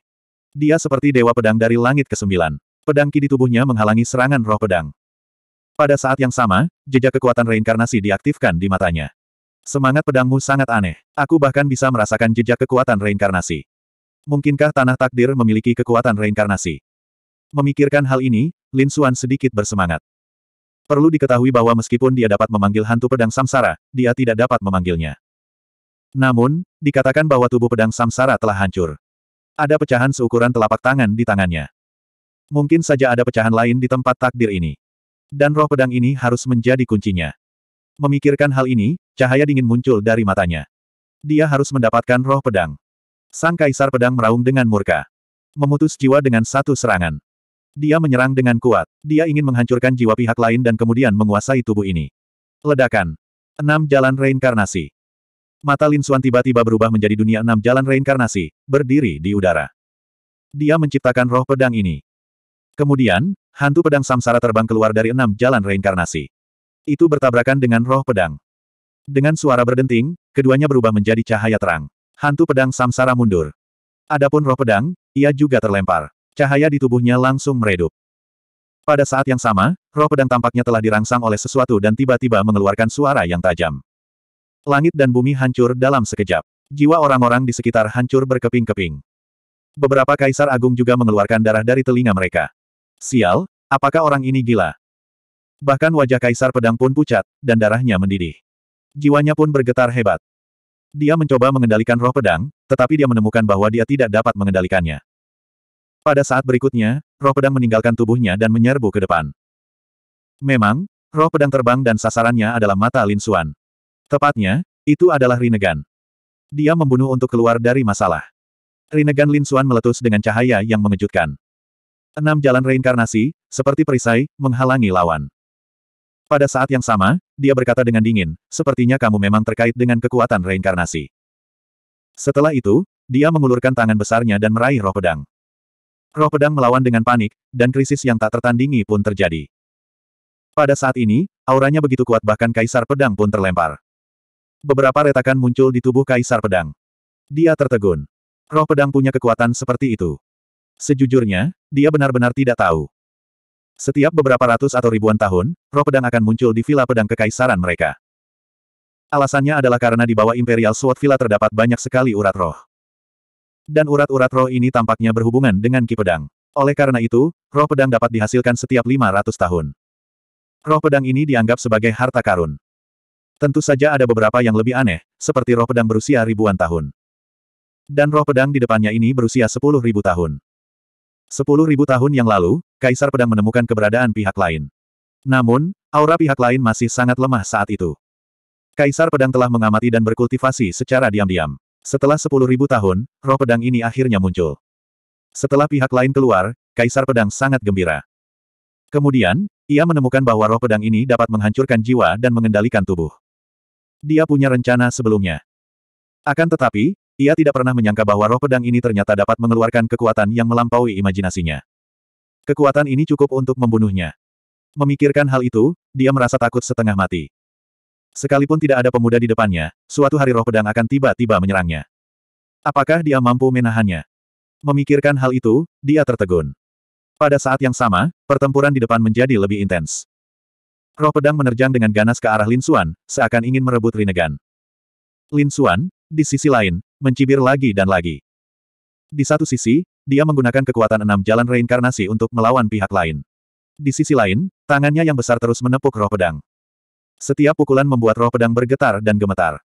Dia seperti dewa pedang dari langit kesembilan. Pedang ki di tubuhnya menghalangi serangan roh pedang. Pada saat yang sama, jejak kekuatan reinkarnasi diaktifkan di matanya. Semangat pedangmu sangat aneh. Aku bahkan bisa merasakan jejak kekuatan reinkarnasi. Mungkinkah tanah takdir memiliki kekuatan reinkarnasi? Memikirkan hal ini, Lin Xuan sedikit bersemangat. Perlu diketahui bahwa meskipun dia dapat memanggil hantu pedang samsara, dia tidak dapat memanggilnya. Namun, dikatakan bahwa tubuh pedang samsara telah hancur. Ada pecahan seukuran telapak tangan di tangannya. Mungkin saja ada pecahan lain di tempat takdir ini. Dan roh pedang ini harus menjadi kuncinya. Memikirkan hal ini, cahaya dingin muncul dari matanya. Dia harus mendapatkan roh pedang. Sang kaisar pedang meraung dengan murka. Memutus jiwa dengan satu serangan. Dia menyerang dengan kuat. Dia ingin menghancurkan jiwa pihak lain dan kemudian menguasai tubuh ini. Ledakan. Enam Jalan Reinkarnasi Mata Lin Xuan tiba-tiba berubah menjadi dunia enam jalan reinkarnasi, berdiri di udara. Dia menciptakan roh pedang ini. Kemudian, hantu pedang samsara terbang keluar dari enam jalan reinkarnasi. Itu bertabrakan dengan roh pedang. Dengan suara berdenting, keduanya berubah menjadi cahaya terang. Hantu pedang samsara mundur. Adapun roh pedang, ia juga terlempar. Cahaya di tubuhnya langsung meredup. Pada saat yang sama, roh pedang tampaknya telah dirangsang oleh sesuatu dan tiba-tiba mengeluarkan suara yang tajam. Langit dan bumi hancur dalam sekejap. Jiwa orang-orang di sekitar hancur berkeping-keping. Beberapa kaisar agung juga mengeluarkan darah dari telinga mereka. Sial, apakah orang ini gila? Bahkan wajah kaisar pedang pun pucat, dan darahnya mendidih. Jiwanya pun bergetar hebat. Dia mencoba mengendalikan roh pedang, tetapi dia menemukan bahwa dia tidak dapat mengendalikannya. Pada saat berikutnya, roh pedang meninggalkan tubuhnya dan menyerbu ke depan. Memang, roh pedang terbang dan sasarannya adalah mata Lin Suan. Tepatnya, itu adalah Rinnegan. Dia membunuh untuk keluar dari masalah. Rinnegan Lin Xuan meletus dengan cahaya yang mengejutkan. Enam jalan reinkarnasi, seperti perisai, menghalangi lawan. Pada saat yang sama, dia berkata dengan dingin, sepertinya kamu memang terkait dengan kekuatan reinkarnasi. Setelah itu, dia mengulurkan tangan besarnya dan meraih roh pedang. Roh pedang melawan dengan panik, dan krisis yang tak tertandingi pun terjadi. Pada saat ini, auranya begitu kuat bahkan kaisar pedang pun terlempar. Beberapa retakan muncul di tubuh Kaisar Pedang. Dia tertegun. Roh pedang punya kekuatan seperti itu. Sejujurnya, dia benar-benar tidak tahu. Setiap beberapa ratus atau ribuan tahun, roh pedang akan muncul di villa pedang kekaisaran mereka. Alasannya adalah karena di bawah Imperial Sword Villa terdapat banyak sekali urat roh. Dan urat-urat roh ini tampaknya berhubungan dengan ki pedang. Oleh karena itu, roh pedang dapat dihasilkan setiap 500 tahun. Roh pedang ini dianggap sebagai harta karun. Tentu saja ada beberapa yang lebih aneh, seperti roh pedang berusia ribuan tahun. Dan roh pedang di depannya ini berusia sepuluh ribu tahun. Sepuluh ribu tahun yang lalu, Kaisar Pedang menemukan keberadaan pihak lain. Namun, aura pihak lain masih sangat lemah saat itu. Kaisar Pedang telah mengamati dan berkultivasi secara diam-diam. Setelah sepuluh ribu tahun, roh pedang ini akhirnya muncul. Setelah pihak lain keluar, Kaisar Pedang sangat gembira. Kemudian, ia menemukan bahwa roh pedang ini dapat menghancurkan jiwa dan mengendalikan tubuh. Dia punya rencana sebelumnya. Akan tetapi, ia tidak pernah menyangka bahwa roh pedang ini ternyata dapat mengeluarkan kekuatan yang melampaui imajinasinya. Kekuatan ini cukup untuk membunuhnya. Memikirkan hal itu, dia merasa takut setengah mati. Sekalipun tidak ada pemuda di depannya, suatu hari roh pedang akan tiba-tiba menyerangnya. Apakah dia mampu menahannya? Memikirkan hal itu, dia tertegun. Pada saat yang sama, pertempuran di depan menjadi lebih intens. Roh pedang menerjang dengan ganas ke arah Lin Xuan, seakan ingin merebut Rinnegan. Lin Xuan, di sisi lain, mencibir lagi dan lagi. Di satu sisi, dia menggunakan kekuatan enam jalan reinkarnasi untuk melawan pihak lain. Di sisi lain, tangannya yang besar terus menepuk roh pedang. Setiap pukulan membuat roh pedang bergetar dan gemetar.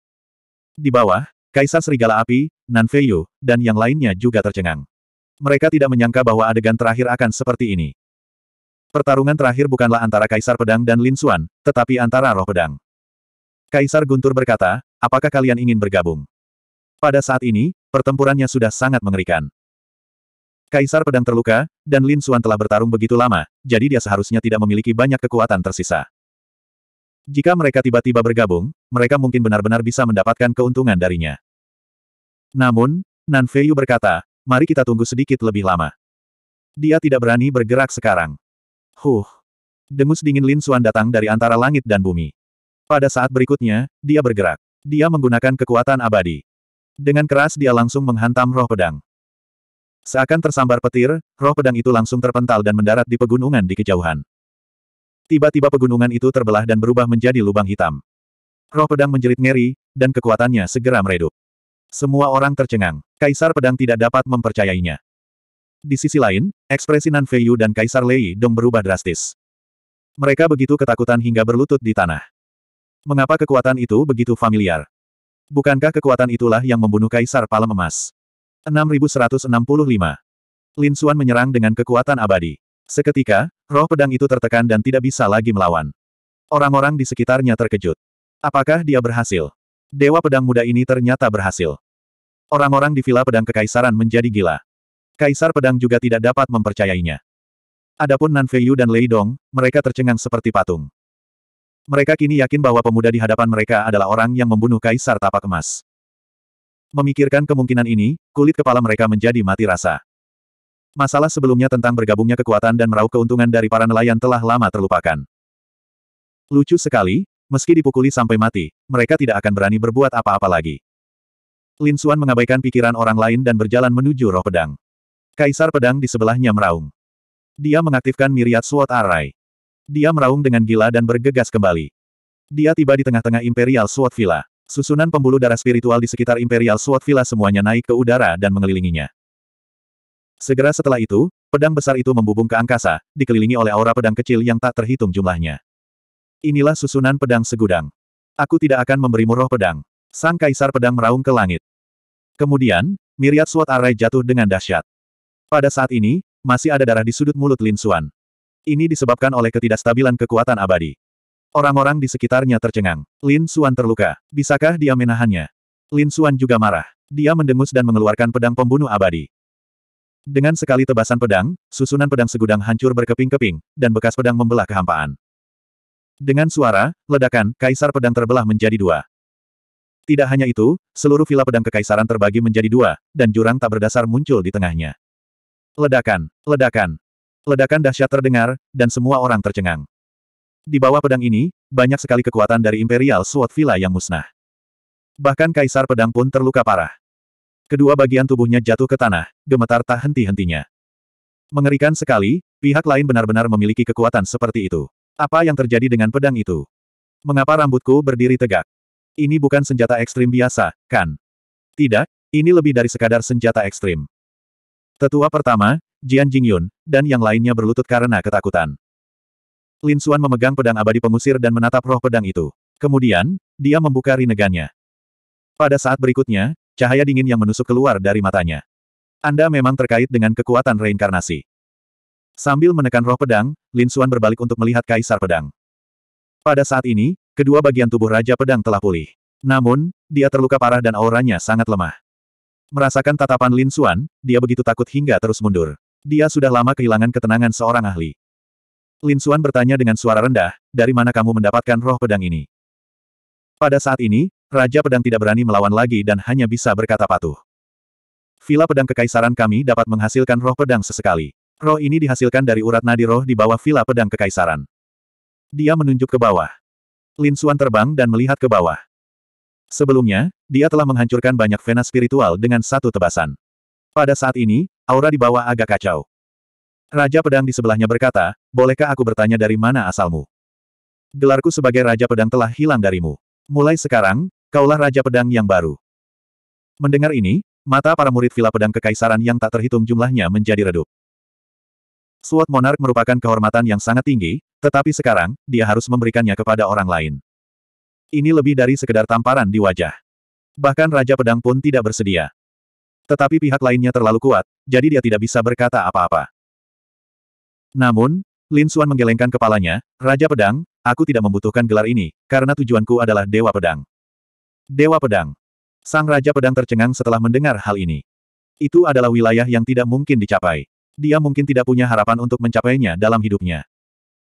Di bawah, Kaisar Serigala Api, Nan Feiyu, dan yang lainnya juga tercengang. Mereka tidak menyangka bahwa adegan terakhir akan seperti ini. Pertarungan terakhir bukanlah antara Kaisar Pedang dan Lin Xuan, tetapi antara roh pedang. Kaisar Guntur berkata, apakah kalian ingin bergabung? Pada saat ini, pertempurannya sudah sangat mengerikan. Kaisar Pedang terluka, dan Lin Xuan telah bertarung begitu lama, jadi dia seharusnya tidak memiliki banyak kekuatan tersisa. Jika mereka tiba-tiba bergabung, mereka mungkin benar-benar bisa mendapatkan keuntungan darinya. Namun, Nan Feiyu berkata, mari kita tunggu sedikit lebih lama. Dia tidak berani bergerak sekarang. Huh. Demus dingin Lin Suan datang dari antara langit dan bumi. Pada saat berikutnya, dia bergerak. Dia menggunakan kekuatan abadi. Dengan keras dia langsung menghantam roh pedang. Seakan tersambar petir, roh pedang itu langsung terpental dan mendarat di pegunungan di kejauhan. Tiba-tiba pegunungan itu terbelah dan berubah menjadi lubang hitam. Roh pedang menjerit ngeri, dan kekuatannya segera meredup. Semua orang tercengang. Kaisar pedang tidak dapat mempercayainya. Di sisi lain, ekspresi Nan Feiyu dan Kaisar Lei Dong berubah drastis. Mereka begitu ketakutan hingga berlutut di tanah. Mengapa kekuatan itu begitu familiar? Bukankah kekuatan itulah yang membunuh Kaisar Palem Emas? 6165. Lin Xuan menyerang dengan kekuatan abadi. Seketika, roh pedang itu tertekan dan tidak bisa lagi melawan. Orang-orang di sekitarnya terkejut. Apakah dia berhasil? Dewa pedang muda ini ternyata berhasil. Orang-orang di Vila Pedang Kekaisaran menjadi gila. Kaisar Pedang juga tidak dapat mempercayainya. Adapun Nan Feiyu dan Lei Dong, mereka tercengang seperti patung. Mereka kini yakin bahwa pemuda di hadapan mereka adalah orang yang membunuh Kaisar Tapak Emas. Memikirkan kemungkinan ini, kulit kepala mereka menjadi mati rasa. Masalah sebelumnya tentang bergabungnya kekuatan dan meraup keuntungan dari para nelayan telah lama terlupakan. Lucu sekali, meski dipukuli sampai mati, mereka tidak akan berani berbuat apa-apa lagi. Lin Xuan mengabaikan pikiran orang lain dan berjalan menuju roh pedang. Kaisar pedang di sebelahnya meraung. Dia mengaktifkan miriat Sword Array. Dia meraung dengan gila dan bergegas kembali. Dia tiba di tengah-tengah Imperial Sword Villa. Susunan pembuluh darah spiritual di sekitar Imperial Sword Villa semuanya naik ke udara dan mengelilinginya. Segera setelah itu, pedang besar itu membubung ke angkasa, dikelilingi oleh aura pedang kecil yang tak terhitung jumlahnya. Inilah susunan pedang segudang. Aku tidak akan memberimu roh pedang. Sang Kaisar pedang meraung ke langit. Kemudian, miriat Sword Array jatuh dengan dahsyat. Pada saat ini, masih ada darah di sudut mulut Lin Xuan. Ini disebabkan oleh ketidakstabilan kekuatan abadi. Orang-orang di sekitarnya tercengang. Lin Xuan terluka. Bisakah dia menahannya? Lin Xuan juga marah. Dia mendengus dan mengeluarkan pedang pembunuh abadi. Dengan sekali tebasan pedang, susunan pedang segudang hancur berkeping-keping, dan bekas pedang membelah kehampaan. Dengan suara, ledakan, kaisar pedang terbelah menjadi dua. Tidak hanya itu, seluruh vila pedang kekaisaran terbagi menjadi dua, dan jurang tak berdasar muncul di tengahnya. Ledakan, ledakan. Ledakan dahsyat terdengar, dan semua orang tercengang. Di bawah pedang ini, banyak sekali kekuatan dari Imperial Sword Villa yang musnah. Bahkan Kaisar Pedang pun terluka parah. Kedua bagian tubuhnya jatuh ke tanah, gemetar tak henti-hentinya. Mengerikan sekali, pihak lain benar-benar memiliki kekuatan seperti itu. Apa yang terjadi dengan pedang itu? Mengapa rambutku berdiri tegak? Ini bukan senjata ekstrim biasa, kan? Tidak, ini lebih dari sekadar senjata ekstrim. Tetua pertama, Jian Jingyun, dan yang lainnya berlutut karena ketakutan. Lin Xuan memegang pedang abadi pengusir dan menatap roh pedang itu. Kemudian, dia membuka rinegannya. Pada saat berikutnya, cahaya dingin yang menusuk keluar dari matanya. Anda memang terkait dengan kekuatan reinkarnasi. Sambil menekan roh pedang, Lin Xuan berbalik untuk melihat Kaisar Pedang. Pada saat ini, kedua bagian tubuh Raja Pedang telah pulih. Namun, dia terluka parah dan auranya sangat lemah. Merasakan tatapan Lin Xuan, dia begitu takut hingga terus mundur. Dia sudah lama kehilangan ketenangan seorang ahli. Lin Xuan bertanya dengan suara rendah, dari mana kamu mendapatkan roh pedang ini? Pada saat ini, Raja Pedang tidak berani melawan lagi dan hanya bisa berkata patuh. Vila pedang kekaisaran kami dapat menghasilkan roh pedang sesekali. Roh ini dihasilkan dari urat nadi roh di bawah vila pedang kekaisaran. Dia menunjuk ke bawah. Lin Xuan terbang dan melihat ke bawah. Sebelumnya, dia telah menghancurkan banyak vena spiritual dengan satu tebasan. Pada saat ini, aura di bawah agak kacau. Raja Pedang di sebelahnya berkata, bolehkah aku bertanya dari mana asalmu? Gelarku sebagai Raja Pedang telah hilang darimu. Mulai sekarang, kaulah Raja Pedang yang baru. Mendengar ini, mata para murid Villa Pedang Kekaisaran yang tak terhitung jumlahnya menjadi redup. Suat monark merupakan kehormatan yang sangat tinggi, tetapi sekarang, dia harus memberikannya kepada orang lain. Ini lebih dari sekedar tamparan di wajah. Bahkan Raja Pedang pun tidak bersedia. Tetapi pihak lainnya terlalu kuat, jadi dia tidak bisa berkata apa-apa. Namun, Lin Xuan menggelengkan kepalanya, Raja Pedang, aku tidak membutuhkan gelar ini, karena tujuanku adalah Dewa Pedang. Dewa Pedang. Sang Raja Pedang tercengang setelah mendengar hal ini. Itu adalah wilayah yang tidak mungkin dicapai. Dia mungkin tidak punya harapan untuk mencapainya dalam hidupnya.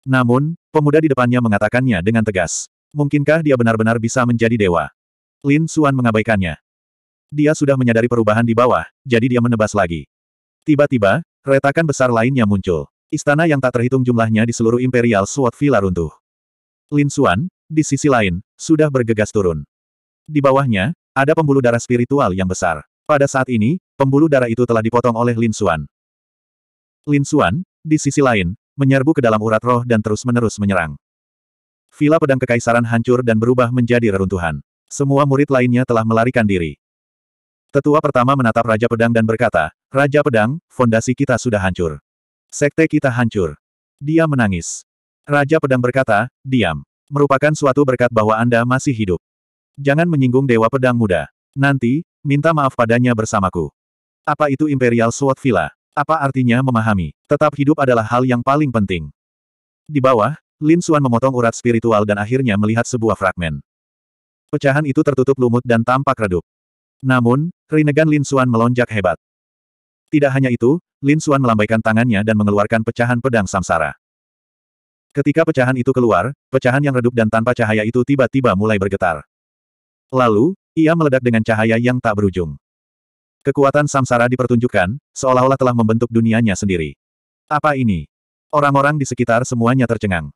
Namun, pemuda di depannya mengatakannya dengan tegas. Mungkinkah dia benar-benar bisa menjadi dewa? Lin Suan mengabaikannya. Dia sudah menyadari perubahan di bawah, jadi dia menebas lagi. Tiba-tiba, retakan besar lainnya muncul. Istana yang tak terhitung jumlahnya di seluruh Imperial Sword Villa runtuh. Lin Suan, di sisi lain, sudah bergegas turun. Di bawahnya, ada pembuluh darah spiritual yang besar. Pada saat ini, pembuluh darah itu telah dipotong oleh Lin Suan. Lin Suan, di sisi lain, menyerbu ke dalam urat roh dan terus-menerus menyerang. Vila pedang kekaisaran hancur dan berubah menjadi reruntuhan. Semua murid lainnya telah melarikan diri. Tetua pertama menatap Raja Pedang dan berkata, Raja Pedang, fondasi kita sudah hancur. Sekte kita hancur. Dia menangis. Raja Pedang berkata, diam. Merupakan suatu berkat bahwa Anda masih hidup. Jangan menyinggung Dewa Pedang Muda. Nanti, minta maaf padanya bersamaku. Apa itu Imperial Sword Villa? Apa artinya memahami? Tetap hidup adalah hal yang paling penting. Di bawah, Lin Xuan memotong urat spiritual dan akhirnya melihat sebuah fragmen. Pecahan itu tertutup lumut dan tampak redup. Namun, Rinnegan Lin Xuan melonjak hebat. Tidak hanya itu, Lin Xuan melambaikan tangannya dan mengeluarkan pecahan pedang samsara. Ketika pecahan itu keluar, pecahan yang redup dan tanpa cahaya itu tiba-tiba mulai bergetar. Lalu, ia meledak dengan cahaya yang tak berujung. Kekuatan samsara dipertunjukkan, seolah-olah telah membentuk dunianya sendiri. Apa ini? Orang-orang di sekitar semuanya tercengang.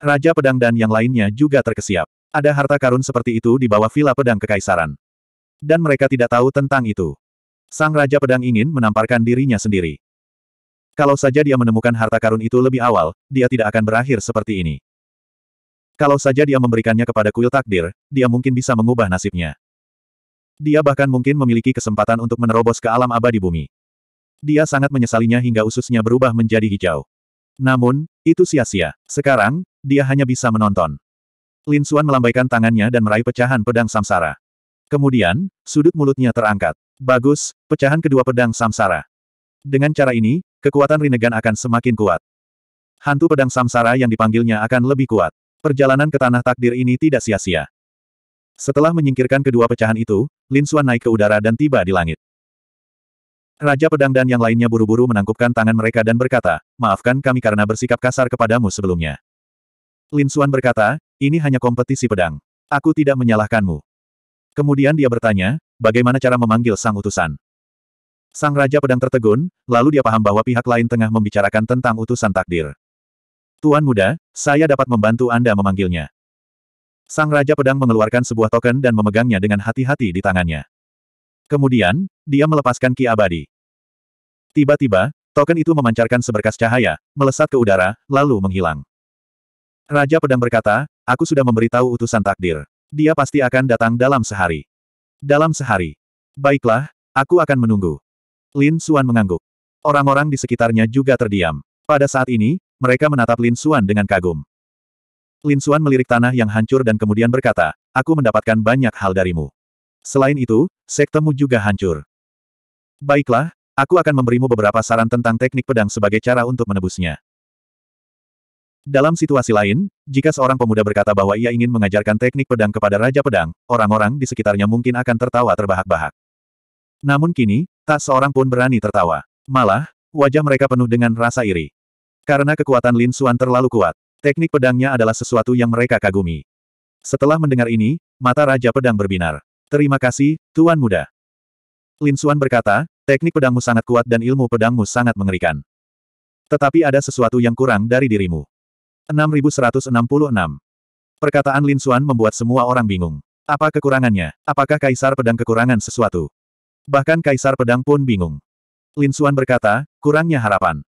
Raja Pedang dan yang lainnya juga terkesiap. Ada harta karun seperti itu di bawah villa pedang kekaisaran. Dan mereka tidak tahu tentang itu. Sang Raja Pedang ingin menamparkan dirinya sendiri. Kalau saja dia menemukan harta karun itu lebih awal, dia tidak akan berakhir seperti ini. Kalau saja dia memberikannya kepada kuil takdir, dia mungkin bisa mengubah nasibnya. Dia bahkan mungkin memiliki kesempatan untuk menerobos ke alam abadi bumi. Dia sangat menyesalinya hingga ususnya berubah menjadi hijau. Namun, itu sia-sia. Sekarang, dia hanya bisa menonton. Lin Xuan melambaikan tangannya dan meraih pecahan pedang samsara. Kemudian, sudut mulutnya terangkat. Bagus, pecahan kedua pedang samsara. Dengan cara ini, kekuatan Rinnegan akan semakin kuat. Hantu pedang samsara yang dipanggilnya akan lebih kuat. Perjalanan ke tanah takdir ini tidak sia-sia. Setelah menyingkirkan kedua pecahan itu, Lin Xuan naik ke udara dan tiba di langit. Raja Pedang dan yang lainnya buru-buru menangkupkan tangan mereka dan berkata, maafkan kami karena bersikap kasar kepadamu sebelumnya. Lin Xuan berkata, ini hanya kompetisi pedang. Aku tidak menyalahkanmu. Kemudian dia bertanya, bagaimana cara memanggil sang utusan? Sang Raja Pedang tertegun, lalu dia paham bahwa pihak lain tengah membicarakan tentang utusan takdir. Tuan muda, saya dapat membantu Anda memanggilnya. Sang Raja Pedang mengeluarkan sebuah token dan memegangnya dengan hati-hati di tangannya. Kemudian, dia melepaskan ki abadi. Tiba-tiba, token itu memancarkan seberkas cahaya, melesat ke udara, lalu menghilang. Raja Pedang berkata, aku sudah memberitahu utusan takdir. Dia pasti akan datang dalam sehari. Dalam sehari. Baiklah, aku akan menunggu. Lin Suan mengangguk. Orang-orang di sekitarnya juga terdiam. Pada saat ini, mereka menatap Lin Suan dengan kagum. Lin Suan melirik tanah yang hancur dan kemudian berkata, aku mendapatkan banyak hal darimu. Selain itu, sektemu juga hancur. Baiklah, aku akan memberimu beberapa saran tentang teknik pedang sebagai cara untuk menebusnya. Dalam situasi lain, jika seorang pemuda berkata bahwa ia ingin mengajarkan teknik pedang kepada Raja Pedang, orang-orang di sekitarnya mungkin akan tertawa terbahak-bahak. Namun kini, tak seorang pun berani tertawa. Malah, wajah mereka penuh dengan rasa iri. Karena kekuatan Lin Suan terlalu kuat, teknik pedangnya adalah sesuatu yang mereka kagumi. Setelah mendengar ini, mata Raja Pedang berbinar. Terima kasih, Tuan Muda. Lin Xuan berkata, teknik pedangmu sangat kuat dan ilmu pedangmu sangat mengerikan. Tetapi ada sesuatu yang kurang dari dirimu. 6166 Perkataan Lin Xuan membuat semua orang bingung. Apa kekurangannya? Apakah Kaisar Pedang kekurangan sesuatu? Bahkan Kaisar Pedang pun bingung. Lin Xuan berkata, kurangnya harapan.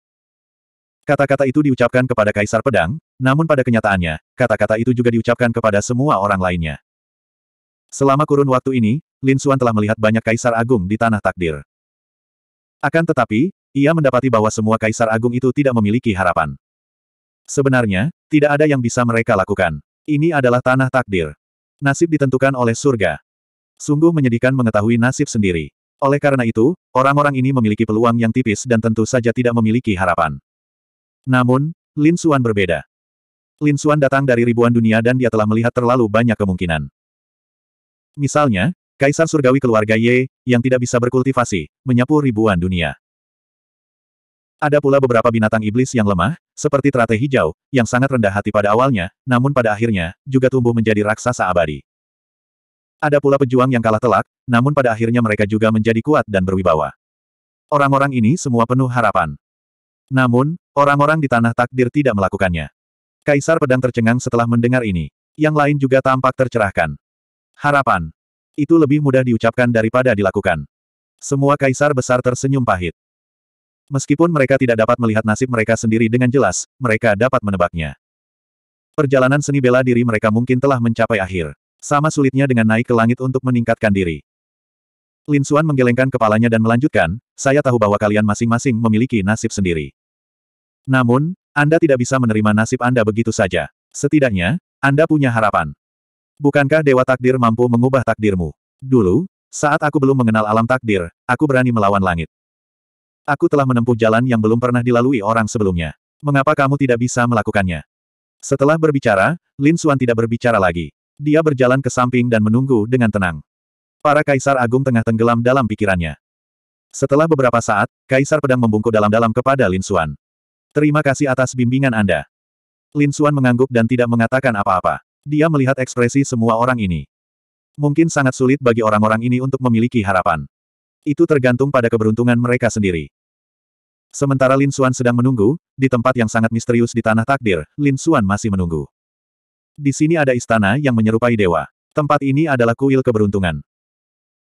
Kata-kata itu diucapkan kepada Kaisar Pedang, namun pada kenyataannya, kata-kata itu juga diucapkan kepada semua orang lainnya. Selama kurun waktu ini, Lin Xuan telah melihat banyak kaisar agung di tanah takdir. Akan tetapi, ia mendapati bahwa semua kaisar agung itu tidak memiliki harapan. Sebenarnya, tidak ada yang bisa mereka lakukan. Ini adalah tanah takdir. Nasib ditentukan oleh surga. Sungguh menyedihkan mengetahui nasib sendiri. Oleh karena itu, orang-orang ini memiliki peluang yang tipis dan tentu saja tidak memiliki harapan. Namun, Lin Xuan berbeda. Lin Xuan datang dari ribuan dunia dan dia telah melihat terlalu banyak kemungkinan. Misalnya, Kaisar Surgawi keluarga Ye, yang tidak bisa berkultivasi, menyapu ribuan dunia. Ada pula beberapa binatang iblis yang lemah, seperti trate hijau, yang sangat rendah hati pada awalnya, namun pada akhirnya, juga tumbuh menjadi raksasa abadi. Ada pula pejuang yang kalah telak, namun pada akhirnya mereka juga menjadi kuat dan berwibawa. Orang-orang ini semua penuh harapan. Namun, orang-orang di tanah takdir tidak melakukannya. Kaisar pedang tercengang setelah mendengar ini. Yang lain juga tampak tercerahkan. Harapan. Itu lebih mudah diucapkan daripada dilakukan. Semua kaisar besar tersenyum pahit. Meskipun mereka tidak dapat melihat nasib mereka sendiri dengan jelas, mereka dapat menebaknya. Perjalanan seni bela diri mereka mungkin telah mencapai akhir. Sama sulitnya dengan naik ke langit untuk meningkatkan diri. Lin Xuan menggelengkan kepalanya dan melanjutkan, saya tahu bahwa kalian masing-masing memiliki nasib sendiri. Namun, Anda tidak bisa menerima nasib Anda begitu saja. Setidaknya, Anda punya harapan. Bukankah Dewa Takdir mampu mengubah takdirmu? Dulu, saat aku belum mengenal alam takdir, aku berani melawan langit. Aku telah menempuh jalan yang belum pernah dilalui orang sebelumnya. Mengapa kamu tidak bisa melakukannya? Setelah berbicara, Lin Xuan tidak berbicara lagi. Dia berjalan ke samping dan menunggu dengan tenang. Para kaisar agung tengah tenggelam dalam pikirannya. Setelah beberapa saat, kaisar pedang membungkuk dalam-dalam kepada Lin Xuan. Terima kasih atas bimbingan Anda. Lin Xuan mengangguk dan tidak mengatakan apa-apa. Dia melihat ekspresi semua orang ini. Mungkin sangat sulit bagi orang-orang ini untuk memiliki harapan. Itu tergantung pada keberuntungan mereka sendiri. Sementara Lin Xuan sedang menunggu, di tempat yang sangat misterius di tanah takdir, Lin Xuan masih menunggu. Di sini ada istana yang menyerupai dewa. Tempat ini adalah kuil keberuntungan.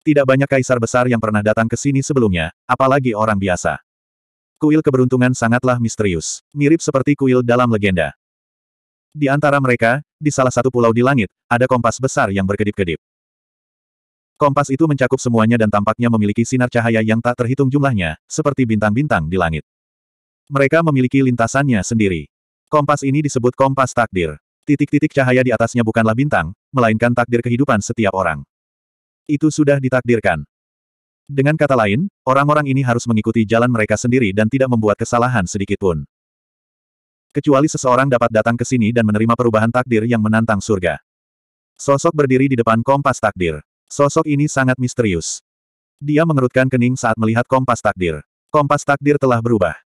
Tidak banyak kaisar besar yang pernah datang ke sini sebelumnya, apalagi orang biasa. Kuil keberuntungan sangatlah misterius, mirip seperti kuil dalam legenda. Di antara mereka, di salah satu pulau di langit, ada kompas besar yang berkedip-kedip. Kompas itu mencakup semuanya dan tampaknya memiliki sinar cahaya yang tak terhitung jumlahnya, seperti bintang-bintang di langit. Mereka memiliki lintasannya sendiri. Kompas ini disebut kompas takdir. Titik-titik cahaya di atasnya bukanlah bintang, melainkan takdir kehidupan setiap orang. Itu sudah ditakdirkan. Dengan kata lain, orang-orang ini harus mengikuti jalan mereka sendiri dan tidak membuat kesalahan sedikitpun. Kecuali seseorang dapat datang ke sini dan menerima perubahan takdir yang menantang surga. Sosok berdiri di depan kompas takdir. Sosok ini sangat misterius. Dia mengerutkan kening saat melihat kompas takdir. Kompas takdir telah berubah.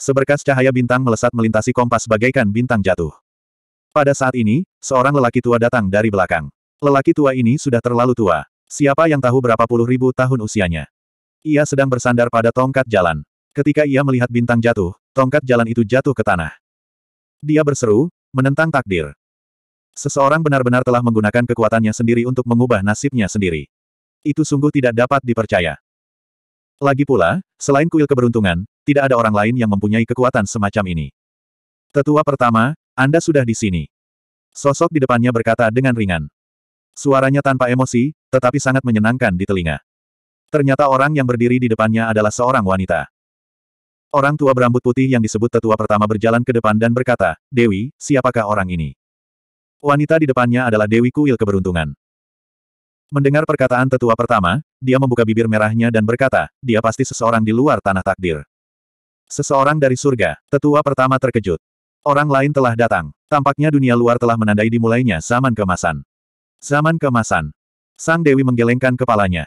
Seberkas cahaya bintang melesat melintasi kompas bagaikan bintang jatuh. Pada saat ini, seorang lelaki tua datang dari belakang. Lelaki tua ini sudah terlalu tua. Siapa yang tahu berapa puluh ribu tahun usianya? Ia sedang bersandar pada tongkat jalan. Ketika ia melihat bintang jatuh, tongkat jalan itu jatuh ke tanah. Dia berseru, menentang takdir. Seseorang benar-benar telah menggunakan kekuatannya sendiri untuk mengubah nasibnya sendiri. Itu sungguh tidak dapat dipercaya. Lagi pula, selain kuil keberuntungan, tidak ada orang lain yang mempunyai kekuatan semacam ini. Tetua pertama, Anda sudah di sini. Sosok di depannya berkata dengan ringan. Suaranya tanpa emosi, tetapi sangat menyenangkan di telinga. Ternyata orang yang berdiri di depannya adalah seorang wanita. Orang tua berambut putih yang disebut tetua pertama berjalan ke depan dan berkata, Dewi, siapakah orang ini? Wanita di depannya adalah Dewi Kuil Keberuntungan. Mendengar perkataan tetua pertama, dia membuka bibir merahnya dan berkata, dia pasti seseorang di luar tanah takdir. Seseorang dari surga, tetua pertama terkejut. Orang lain telah datang. Tampaknya dunia luar telah menandai dimulainya zaman kemasan. Zaman kemasan. Sang Dewi menggelengkan kepalanya.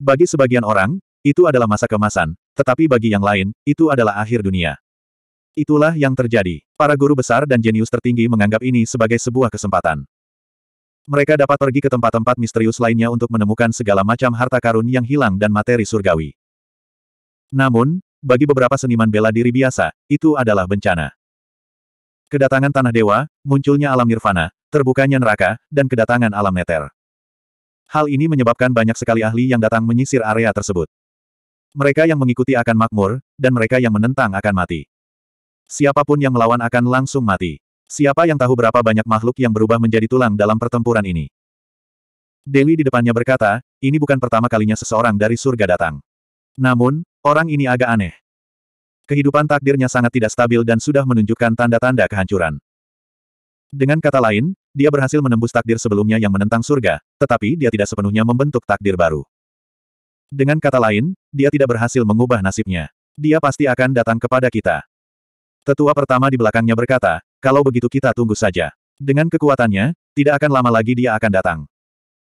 Bagi sebagian orang, itu adalah masa kemasan, tetapi bagi yang lain, itu adalah akhir dunia. Itulah yang terjadi. Para guru besar dan jenius tertinggi menganggap ini sebagai sebuah kesempatan. Mereka dapat pergi ke tempat-tempat misterius lainnya untuk menemukan segala macam harta karun yang hilang dan materi surgawi. Namun, bagi beberapa seniman bela diri biasa, itu adalah bencana. Kedatangan Tanah Dewa, munculnya alam nirvana, terbukanya neraka, dan kedatangan alam neter. Hal ini menyebabkan banyak sekali ahli yang datang menyisir area tersebut. Mereka yang mengikuti akan makmur, dan mereka yang menentang akan mati. Siapapun yang melawan akan langsung mati. Siapa yang tahu berapa banyak makhluk yang berubah menjadi tulang dalam pertempuran ini? Dewi di depannya berkata, ini bukan pertama kalinya seseorang dari surga datang. Namun, orang ini agak aneh. Kehidupan takdirnya sangat tidak stabil dan sudah menunjukkan tanda-tanda kehancuran. Dengan kata lain, dia berhasil menembus takdir sebelumnya yang menentang surga, tetapi dia tidak sepenuhnya membentuk takdir baru. Dengan kata lain, dia tidak berhasil mengubah nasibnya. Dia pasti akan datang kepada kita. Tetua pertama di belakangnya berkata, kalau begitu kita tunggu saja. Dengan kekuatannya, tidak akan lama lagi dia akan datang.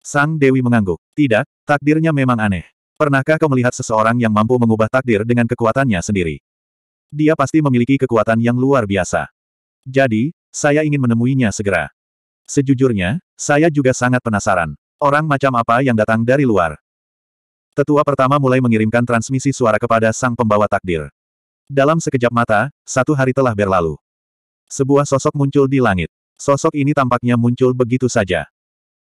Sang Dewi mengangguk. Tidak, takdirnya memang aneh. Pernahkah kau melihat seseorang yang mampu mengubah takdir dengan kekuatannya sendiri? Dia pasti memiliki kekuatan yang luar biasa. Jadi, saya ingin menemuinya segera. Sejujurnya, saya juga sangat penasaran. Orang macam apa yang datang dari luar? Tetua pertama mulai mengirimkan transmisi suara kepada sang pembawa takdir. Dalam sekejap mata, satu hari telah berlalu. Sebuah sosok muncul di langit. Sosok ini tampaknya muncul begitu saja.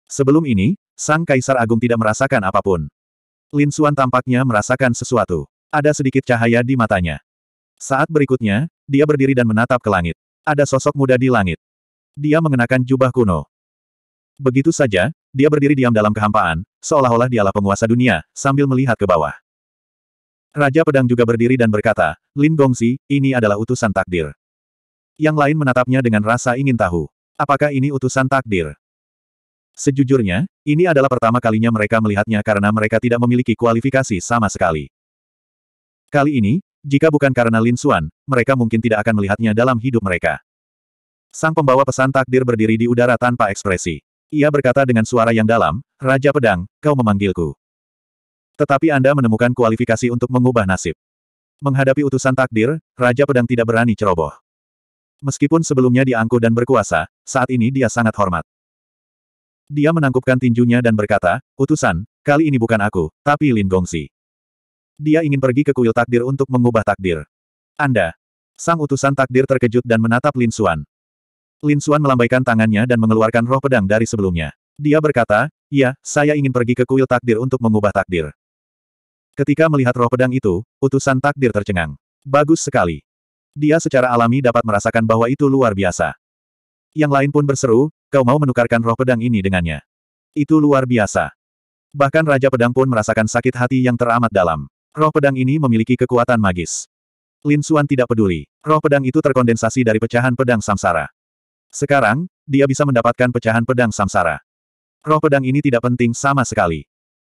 Sebelum ini, sang kaisar agung tidak merasakan apapun. Lin Xuan tampaknya merasakan sesuatu. Ada sedikit cahaya di matanya. Saat berikutnya, dia berdiri dan menatap ke langit. Ada sosok muda di langit. Dia mengenakan jubah kuno. Begitu saja, dia berdiri diam dalam kehampaan, seolah-olah dialah penguasa dunia, sambil melihat ke bawah. Raja Pedang juga berdiri dan berkata, Lin Gongsi, ini adalah utusan takdir. Yang lain menatapnya dengan rasa ingin tahu. Apakah ini utusan takdir? Sejujurnya, ini adalah pertama kalinya mereka melihatnya karena mereka tidak memiliki kualifikasi sama sekali. Kali ini, jika bukan karena Lin Xuan, mereka mungkin tidak akan melihatnya dalam hidup mereka. Sang pembawa pesan takdir berdiri di udara tanpa ekspresi. Ia berkata dengan suara yang dalam, Raja Pedang, kau memanggilku. Tetapi Anda menemukan kualifikasi untuk mengubah nasib. Menghadapi utusan takdir, Raja Pedang tidak berani ceroboh. Meskipun sebelumnya diangkuh dan berkuasa, saat ini dia sangat hormat. Dia menangkupkan tinjunya dan berkata, Utusan, kali ini bukan aku, tapi Lin Gongsi. Dia ingin pergi ke kuil takdir untuk mengubah takdir. Anda. Sang utusan takdir terkejut dan menatap Lin Xuan. Lin Suan melambaikan tangannya dan mengeluarkan roh pedang dari sebelumnya. Dia berkata, ya, saya ingin pergi ke kuil takdir untuk mengubah takdir. Ketika melihat roh pedang itu, utusan takdir tercengang. Bagus sekali. Dia secara alami dapat merasakan bahwa itu luar biasa. Yang lain pun berseru, kau mau menukarkan roh pedang ini dengannya. Itu luar biasa. Bahkan Raja Pedang pun merasakan sakit hati yang teramat dalam. Roh pedang ini memiliki kekuatan magis. Lin Suan tidak peduli. Roh pedang itu terkondensasi dari pecahan pedang samsara. Sekarang, dia bisa mendapatkan pecahan pedang samsara. Roh pedang ini tidak penting sama sekali.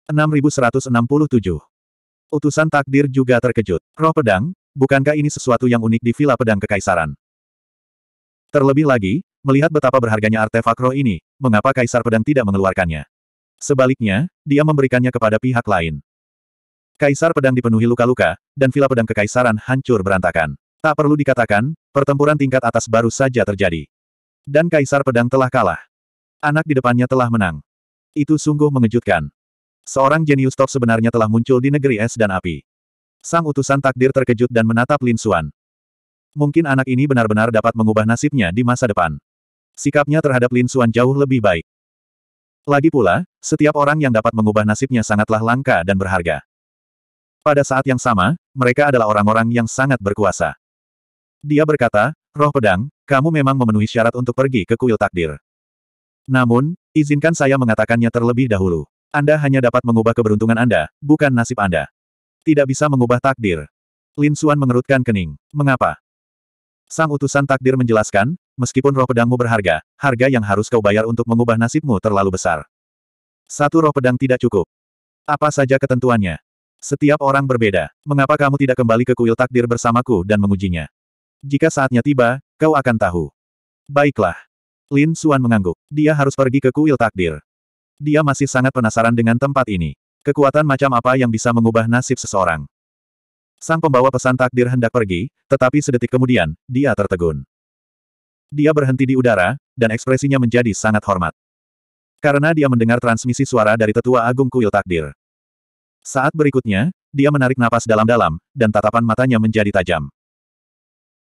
6167. Utusan takdir juga terkejut. Roh pedang, bukankah ini sesuatu yang unik di Villa Pedang Kekaisaran? Terlebih lagi, melihat betapa berharganya artefak roh ini, mengapa Kaisar Pedang tidak mengeluarkannya? Sebaliknya, dia memberikannya kepada pihak lain. Kaisar Pedang dipenuhi luka-luka, dan Villa Pedang Kekaisaran hancur berantakan. Tak perlu dikatakan, pertempuran tingkat atas baru saja terjadi. Dan Kaisar Pedang telah kalah. Anak di depannya telah menang. Itu sungguh mengejutkan. Seorang jenius top sebenarnya telah muncul di negeri es dan api. Sang utusan takdir terkejut dan menatap Lin Xuan. Mungkin anak ini benar-benar dapat mengubah nasibnya di masa depan. Sikapnya terhadap Lin Xuan jauh lebih baik. Lagi pula, setiap orang yang dapat mengubah nasibnya sangatlah langka dan berharga. Pada saat yang sama, mereka adalah orang-orang yang sangat berkuasa. Dia berkata, roh pedang, kamu memang memenuhi syarat untuk pergi ke kuil takdir. Namun, izinkan saya mengatakannya terlebih dahulu. Anda hanya dapat mengubah keberuntungan Anda, bukan nasib Anda. Tidak bisa mengubah takdir. Lin Suan mengerutkan kening. Mengapa? Sang utusan takdir menjelaskan, meskipun roh pedangmu berharga, harga yang harus kau bayar untuk mengubah nasibmu terlalu besar. Satu roh pedang tidak cukup. Apa saja ketentuannya? Setiap orang berbeda. Mengapa kamu tidak kembali ke kuil takdir bersamaku dan mengujinya? Jika saatnya tiba, kau akan tahu. Baiklah. Lin Suan mengangguk. Dia harus pergi ke kuil takdir. Dia masih sangat penasaran dengan tempat ini. Kekuatan macam apa yang bisa mengubah nasib seseorang? Sang pembawa pesan takdir hendak pergi, tetapi sedetik kemudian, dia tertegun. Dia berhenti di udara, dan ekspresinya menjadi sangat hormat. Karena dia mendengar transmisi suara dari tetua agung kuil takdir. Saat berikutnya, dia menarik napas dalam-dalam, dan tatapan matanya menjadi tajam.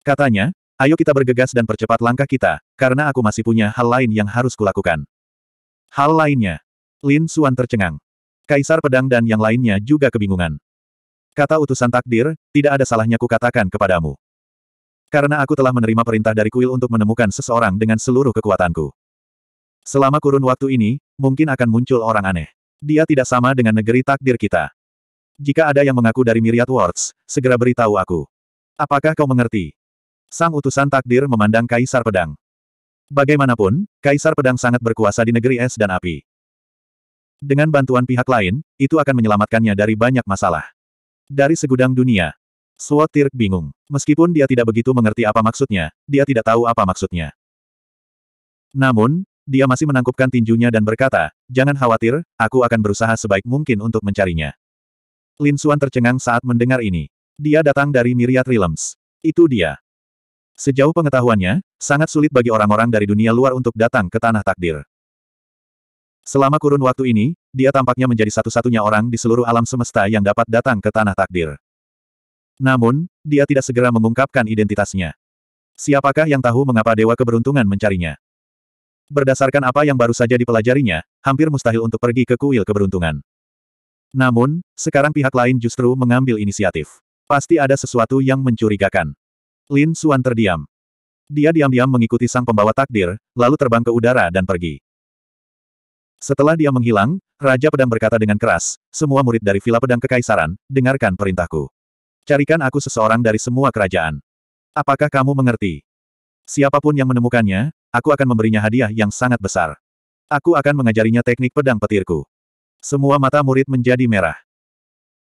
Katanya, ayo kita bergegas dan percepat langkah kita, karena aku masih punya hal lain yang harus kulakukan. Hal lainnya. Lin Suan tercengang. Kaisar Pedang dan yang lainnya juga kebingungan. Kata utusan takdir, tidak ada salahnya ku katakan kepadamu. Karena aku telah menerima perintah dari kuil untuk menemukan seseorang dengan seluruh kekuatanku. Selama kurun waktu ini, mungkin akan muncul orang aneh. Dia tidak sama dengan negeri takdir kita. Jika ada yang mengaku dari Myriad Words, segera beritahu aku. Apakah kau mengerti? Sang utusan takdir memandang Kaisar Pedang. Bagaimanapun, Kaisar Pedang sangat berkuasa di negeri es dan api. Dengan bantuan pihak lain, itu akan menyelamatkannya dari banyak masalah. Dari segudang dunia, Swatir Tirk bingung. Meskipun dia tidak begitu mengerti apa maksudnya, dia tidak tahu apa maksudnya. Namun, dia masih menangkupkan tinjunya dan berkata, Jangan khawatir, aku akan berusaha sebaik mungkin untuk mencarinya. Lin Suan tercengang saat mendengar ini. Dia datang dari Myriad Realms. Itu dia. Sejauh pengetahuannya, sangat sulit bagi orang-orang dari dunia luar untuk datang ke tanah takdir. Selama kurun waktu ini, dia tampaknya menjadi satu-satunya orang di seluruh alam semesta yang dapat datang ke tanah takdir. Namun, dia tidak segera mengungkapkan identitasnya. Siapakah yang tahu mengapa Dewa Keberuntungan mencarinya? Berdasarkan apa yang baru saja dipelajarinya, hampir mustahil untuk pergi ke kuil keberuntungan. Namun, sekarang pihak lain justru mengambil inisiatif. Pasti ada sesuatu yang mencurigakan. Lin Xuan terdiam. Dia diam-diam mengikuti sang pembawa takdir, lalu terbang ke udara dan pergi. Setelah dia menghilang, Raja Pedang berkata dengan keras, semua murid dari Villa Pedang Kekaisaran, dengarkan perintahku. Carikan aku seseorang dari semua kerajaan. Apakah kamu mengerti? Siapapun yang menemukannya, aku akan memberinya hadiah yang sangat besar. Aku akan mengajarinya teknik pedang petirku. Semua mata murid menjadi merah.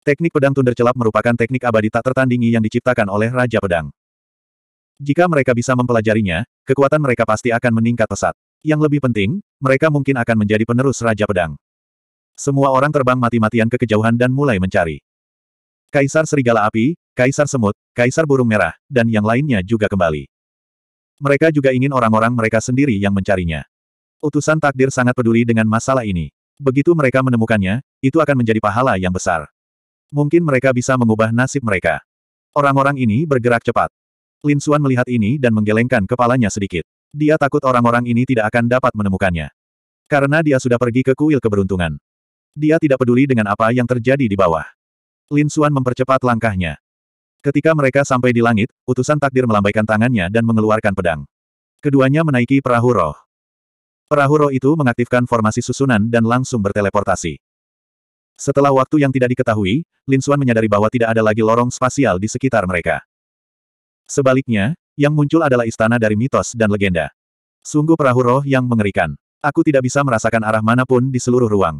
Teknik pedang tunda celap merupakan teknik abadi tak tertandingi yang diciptakan oleh Raja Pedang. Jika mereka bisa mempelajarinya, kekuatan mereka pasti akan meningkat pesat. Yang lebih penting, mereka mungkin akan menjadi penerus Raja Pedang. Semua orang terbang mati-matian ke kejauhan dan mulai mencari. Kaisar Serigala Api, Kaisar Semut, Kaisar Burung Merah, dan yang lainnya juga kembali. Mereka juga ingin orang-orang mereka sendiri yang mencarinya. Utusan takdir sangat peduli dengan masalah ini. Begitu mereka menemukannya, itu akan menjadi pahala yang besar. Mungkin mereka bisa mengubah nasib mereka. Orang-orang ini bergerak cepat. Lin Suan melihat ini dan menggelengkan kepalanya sedikit. Dia takut orang-orang ini tidak akan dapat menemukannya. Karena dia sudah pergi ke kuil keberuntungan. Dia tidak peduli dengan apa yang terjadi di bawah. Lin Suan mempercepat langkahnya. Ketika mereka sampai di langit, utusan takdir melambaikan tangannya dan mengeluarkan pedang. Keduanya menaiki perahu roh. Perahu roh itu mengaktifkan formasi susunan dan langsung berteleportasi. Setelah waktu yang tidak diketahui, Lin Suan menyadari bahwa tidak ada lagi lorong spasial di sekitar mereka. Sebaliknya, yang muncul adalah istana dari mitos dan legenda. Sungguh perahu roh yang mengerikan. Aku tidak bisa merasakan arah manapun di seluruh ruang.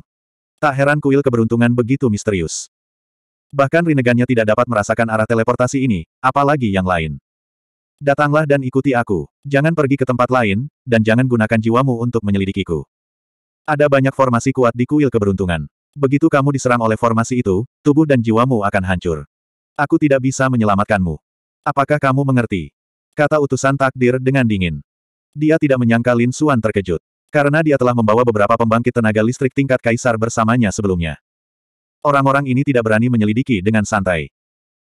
Tak heran kuil keberuntungan begitu misterius. Bahkan rinegannya tidak dapat merasakan arah teleportasi ini, apalagi yang lain. Datanglah dan ikuti aku. Jangan pergi ke tempat lain, dan jangan gunakan jiwamu untuk menyelidikiku. Ada banyak formasi kuat di kuil keberuntungan. Begitu kamu diserang oleh formasi itu, tubuh dan jiwamu akan hancur. Aku tidak bisa menyelamatkanmu. Apakah kamu mengerti? Kata utusan takdir dengan dingin. Dia tidak menyangka Lin Suan terkejut. Karena dia telah membawa beberapa pembangkit tenaga listrik tingkat kaisar bersamanya sebelumnya. Orang-orang ini tidak berani menyelidiki dengan santai.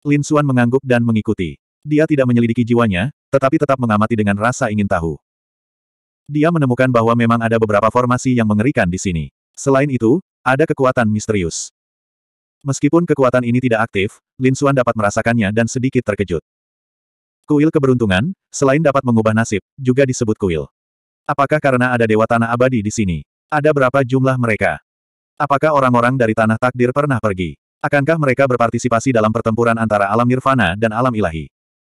Lin Suan mengangguk dan mengikuti. Dia tidak menyelidiki jiwanya, tetapi tetap mengamati dengan rasa ingin tahu. Dia menemukan bahwa memang ada beberapa formasi yang mengerikan di sini. Selain itu, ada kekuatan misterius. Meskipun kekuatan ini tidak aktif, Lin Suan dapat merasakannya dan sedikit terkejut. Kuil keberuntungan, selain dapat mengubah nasib, juga disebut kuil. Apakah karena ada dewa tanah abadi di sini? Ada berapa jumlah mereka? Apakah orang-orang dari tanah takdir pernah pergi? Akankah mereka berpartisipasi dalam pertempuran antara alam nirvana dan alam ilahi?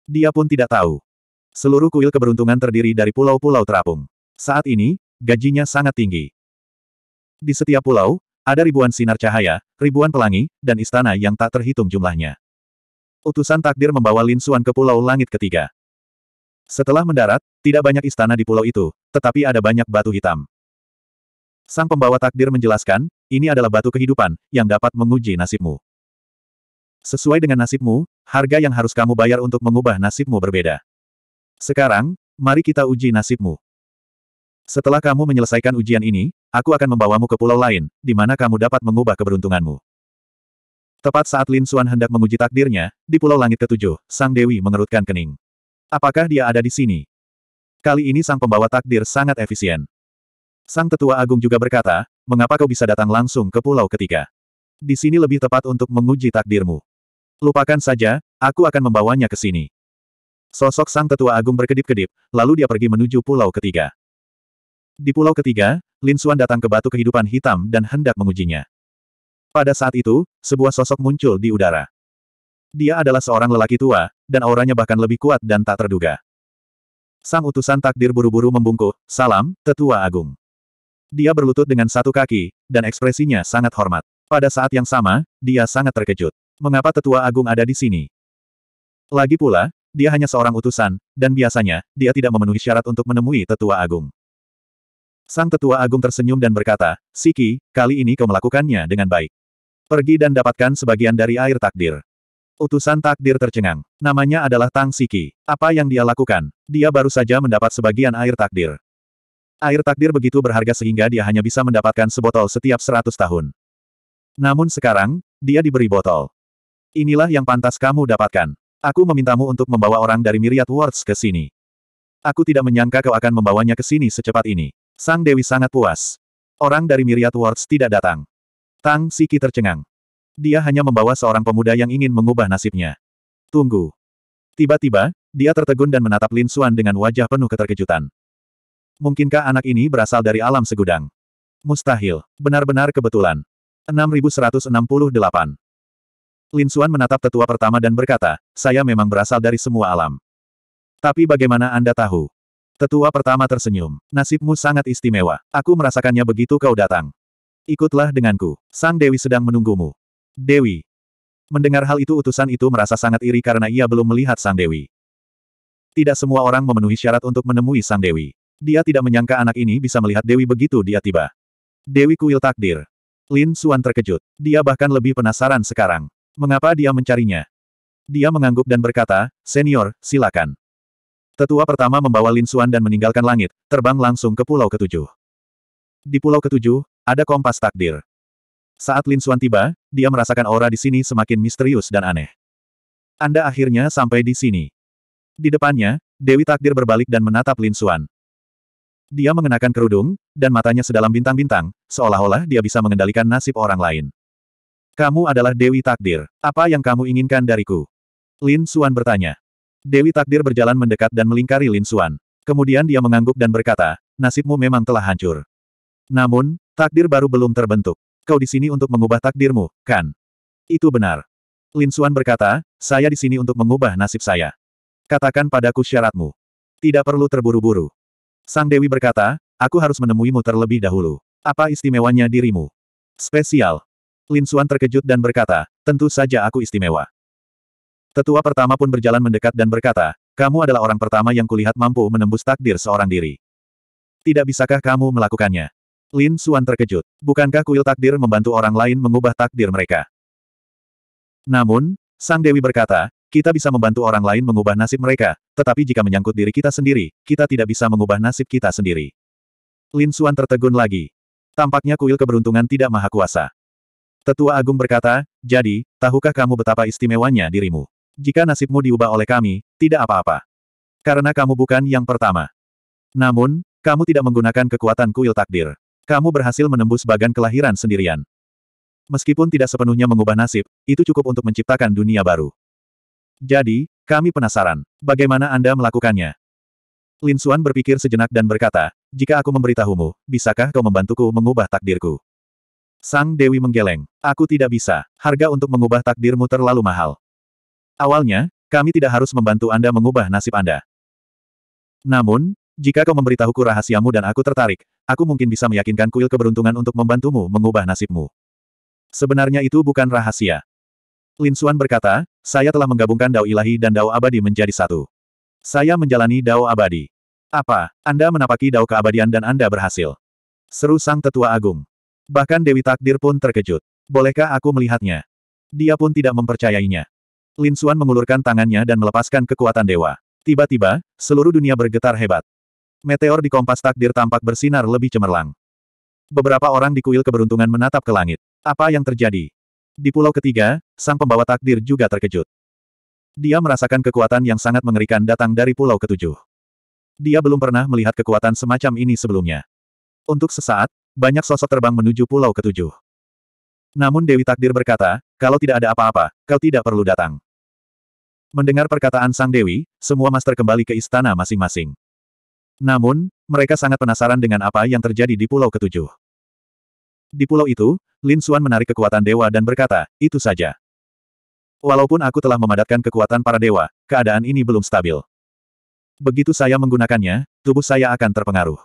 Dia pun tidak tahu. Seluruh kuil keberuntungan terdiri dari pulau-pulau terapung. Saat ini, gajinya sangat tinggi. Di setiap pulau, ada ribuan sinar cahaya, ribuan pelangi, dan istana yang tak terhitung jumlahnya utusan takdir membawa Lin Xuan ke Pulau Langit Ketiga. Setelah mendarat, tidak banyak istana di pulau itu, tetapi ada banyak batu hitam. Sang pembawa takdir menjelaskan, ini adalah batu kehidupan, yang dapat menguji nasibmu. Sesuai dengan nasibmu, harga yang harus kamu bayar untuk mengubah nasibmu berbeda. Sekarang, mari kita uji nasibmu. Setelah kamu menyelesaikan ujian ini, aku akan membawamu ke pulau lain, di mana kamu dapat mengubah keberuntunganmu. Tepat saat Lin Xuan hendak menguji takdirnya, di Pulau Langit Ketujuh, Sang Dewi mengerutkan kening. Apakah dia ada di sini? Kali ini sang pembawa takdir sangat efisien. Sang Tetua Agung juga berkata, mengapa kau bisa datang langsung ke pulau ketiga? Di sini lebih tepat untuk menguji takdirmu. Lupakan saja, aku akan membawanya ke sini. Sosok Sang Tetua Agung berkedip-kedip, lalu dia pergi menuju pulau ketiga. Di pulau ketiga, Lin Xuan datang ke batu kehidupan hitam dan hendak mengujinya. Pada saat itu, sebuah sosok muncul di udara. Dia adalah seorang lelaki tua, dan auranya bahkan lebih kuat dan tak terduga. Sang utusan takdir buru-buru membungkuk, salam, tetua agung. Dia berlutut dengan satu kaki, dan ekspresinya sangat hormat. Pada saat yang sama, dia sangat terkejut. Mengapa tetua agung ada di sini? Lagi pula, dia hanya seorang utusan, dan biasanya, dia tidak memenuhi syarat untuk menemui tetua agung. Sang tetua agung tersenyum dan berkata, Siki, kali ini kau melakukannya dengan baik. Pergi dan dapatkan sebagian dari air takdir. Utusan takdir tercengang. Namanya adalah Tang Siki. Apa yang dia lakukan? Dia baru saja mendapat sebagian air takdir. Air takdir begitu berharga sehingga dia hanya bisa mendapatkan sebotol setiap seratus tahun. Namun sekarang, dia diberi botol. Inilah yang pantas kamu dapatkan. Aku memintamu untuk membawa orang dari Myriad Worlds ke sini. Aku tidak menyangka kau akan membawanya ke sini secepat ini. Sang Dewi sangat puas. Orang dari Myriad Worlds tidak datang. Tang Siki tercengang. Dia hanya membawa seorang pemuda yang ingin mengubah nasibnya. Tunggu. Tiba-tiba, dia tertegun dan menatap Lin Suan dengan wajah penuh keterkejutan. Mungkinkah anak ini berasal dari alam segudang? Mustahil. Benar-benar kebetulan. 6168. Lin Suan menatap tetua pertama dan berkata, saya memang berasal dari semua alam. Tapi bagaimana Anda tahu? Tetua pertama tersenyum. Nasibmu sangat istimewa. Aku merasakannya begitu kau datang. Ikutlah denganku. Sang Dewi sedang menunggumu. Dewi. Mendengar hal itu utusan itu merasa sangat iri karena ia belum melihat Sang Dewi. Tidak semua orang memenuhi syarat untuk menemui Sang Dewi. Dia tidak menyangka anak ini bisa melihat Dewi begitu dia tiba. Dewi Kuil Takdir. Lin Suan terkejut. Dia bahkan lebih penasaran sekarang. Mengapa dia mencarinya? Dia mengangguk dan berkata, Senior, silakan. Tetua pertama membawa Lin Suan dan meninggalkan langit, terbang langsung ke pulau ketujuh. Di pulau ketujuh, ada kompas takdir. Saat Lin Xuan tiba, dia merasakan aura di sini semakin misterius dan aneh. Anda akhirnya sampai di sini. Di depannya, Dewi Takdir berbalik dan menatap Lin Xuan. Dia mengenakan kerudung, dan matanya sedalam bintang-bintang, seolah-olah dia bisa mengendalikan nasib orang lain. Kamu adalah Dewi Takdir. Apa yang kamu inginkan dariku? Lin Xuan bertanya. Dewi Takdir berjalan mendekat dan melingkari Lin Xuan. Kemudian dia mengangguk dan berkata, nasibmu memang telah hancur. Namun, Takdir baru belum terbentuk. Kau di sini untuk mengubah takdirmu, kan? Itu benar. Lin Xuan berkata, saya di sini untuk mengubah nasib saya. Katakan padaku syaratmu. Tidak perlu terburu-buru. Sang Dewi berkata, aku harus menemuimu terlebih dahulu. Apa istimewanya dirimu? Spesial. Lin Xuan terkejut dan berkata, tentu saja aku istimewa. Tetua pertama pun berjalan mendekat dan berkata, kamu adalah orang pertama yang kulihat mampu menembus takdir seorang diri. Tidak bisakah kamu melakukannya? Lin Suan terkejut. Bukankah kuil takdir membantu orang lain mengubah takdir mereka? Namun, Sang Dewi berkata, kita bisa membantu orang lain mengubah nasib mereka, tetapi jika menyangkut diri kita sendiri, kita tidak bisa mengubah nasib kita sendiri. Lin Suan tertegun lagi. Tampaknya kuil keberuntungan tidak maha kuasa. Tetua Agung berkata, jadi, tahukah kamu betapa istimewanya dirimu? Jika nasibmu diubah oleh kami, tidak apa-apa. Karena kamu bukan yang pertama. Namun, kamu tidak menggunakan kekuatan kuil takdir. Kamu berhasil menembus bagan kelahiran sendirian. Meskipun tidak sepenuhnya mengubah nasib, itu cukup untuk menciptakan dunia baru. Jadi, kami penasaran, bagaimana Anda melakukannya? Lin Xuan berpikir sejenak dan berkata, jika aku memberitahumu, bisakah kau membantuku mengubah takdirku? Sang Dewi menggeleng, aku tidak bisa, harga untuk mengubah takdirmu terlalu mahal. Awalnya, kami tidak harus membantu Anda mengubah nasib Anda. Namun, jika kau memberitahuku rahasiamu dan aku tertarik, aku mungkin bisa meyakinkan kuil keberuntungan untuk membantumu mengubah nasibmu. Sebenarnya itu bukan rahasia. Lin Xuan berkata, saya telah menggabungkan Dao Ilahi dan Dao Abadi menjadi satu. Saya menjalani Dao Abadi. Apa, Anda menapaki Dao Keabadian dan Anda berhasil? Seru Sang Tetua Agung. Bahkan Dewi Takdir pun terkejut. Bolehkah aku melihatnya? Dia pun tidak mempercayainya. Lin Xuan mengulurkan tangannya dan melepaskan kekuatan dewa. Tiba-tiba, seluruh dunia bergetar hebat. Meteor di kompas takdir tampak bersinar lebih cemerlang. Beberapa orang di kuil keberuntungan menatap ke langit. Apa yang terjadi? Di pulau ketiga, sang pembawa takdir juga terkejut. Dia merasakan kekuatan yang sangat mengerikan datang dari pulau ketujuh. Dia belum pernah melihat kekuatan semacam ini sebelumnya. Untuk sesaat, banyak sosok terbang menuju pulau ketujuh. Namun Dewi Takdir berkata, kalau tidak ada apa-apa, kau tidak perlu datang. Mendengar perkataan Sang Dewi, semua master kembali ke istana masing-masing. Namun, mereka sangat penasaran dengan apa yang terjadi di Pulau Ketujuh. Di pulau itu, Lin Xuan menarik kekuatan dewa dan berkata, itu saja. Walaupun aku telah memadatkan kekuatan para dewa, keadaan ini belum stabil. Begitu saya menggunakannya, tubuh saya akan terpengaruh.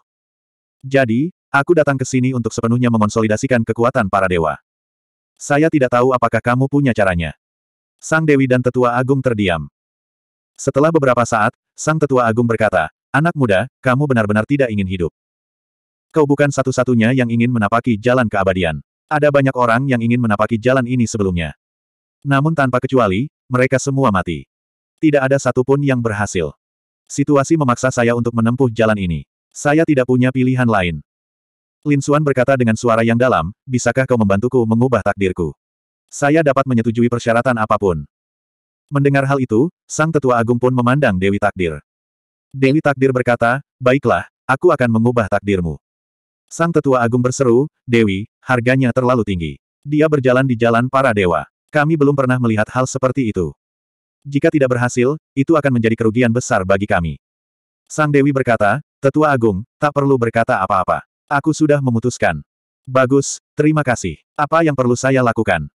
Jadi, aku datang ke sini untuk sepenuhnya mengonsolidasikan kekuatan para dewa. Saya tidak tahu apakah kamu punya caranya. Sang Dewi dan Tetua Agung terdiam. Setelah beberapa saat, Sang Tetua Agung berkata, Anak muda, kamu benar-benar tidak ingin hidup. Kau bukan satu-satunya yang ingin menapaki jalan keabadian. Ada banyak orang yang ingin menapaki jalan ini sebelumnya. Namun tanpa kecuali, mereka semua mati. Tidak ada satupun yang berhasil. Situasi memaksa saya untuk menempuh jalan ini. Saya tidak punya pilihan lain. Lin Suan berkata dengan suara yang dalam, bisakah kau membantuku mengubah takdirku? Saya dapat menyetujui persyaratan apapun. Mendengar hal itu, Sang Tetua Agung pun memandang Dewi Takdir. Dewi Takdir berkata, baiklah, aku akan mengubah takdirmu. Sang Tetua Agung berseru, Dewi, harganya terlalu tinggi. Dia berjalan di jalan para dewa. Kami belum pernah melihat hal seperti itu. Jika tidak berhasil, itu akan menjadi kerugian besar bagi kami. Sang Dewi berkata, Tetua Agung, tak perlu berkata apa-apa. Aku sudah memutuskan. Bagus, terima kasih. Apa yang perlu saya lakukan?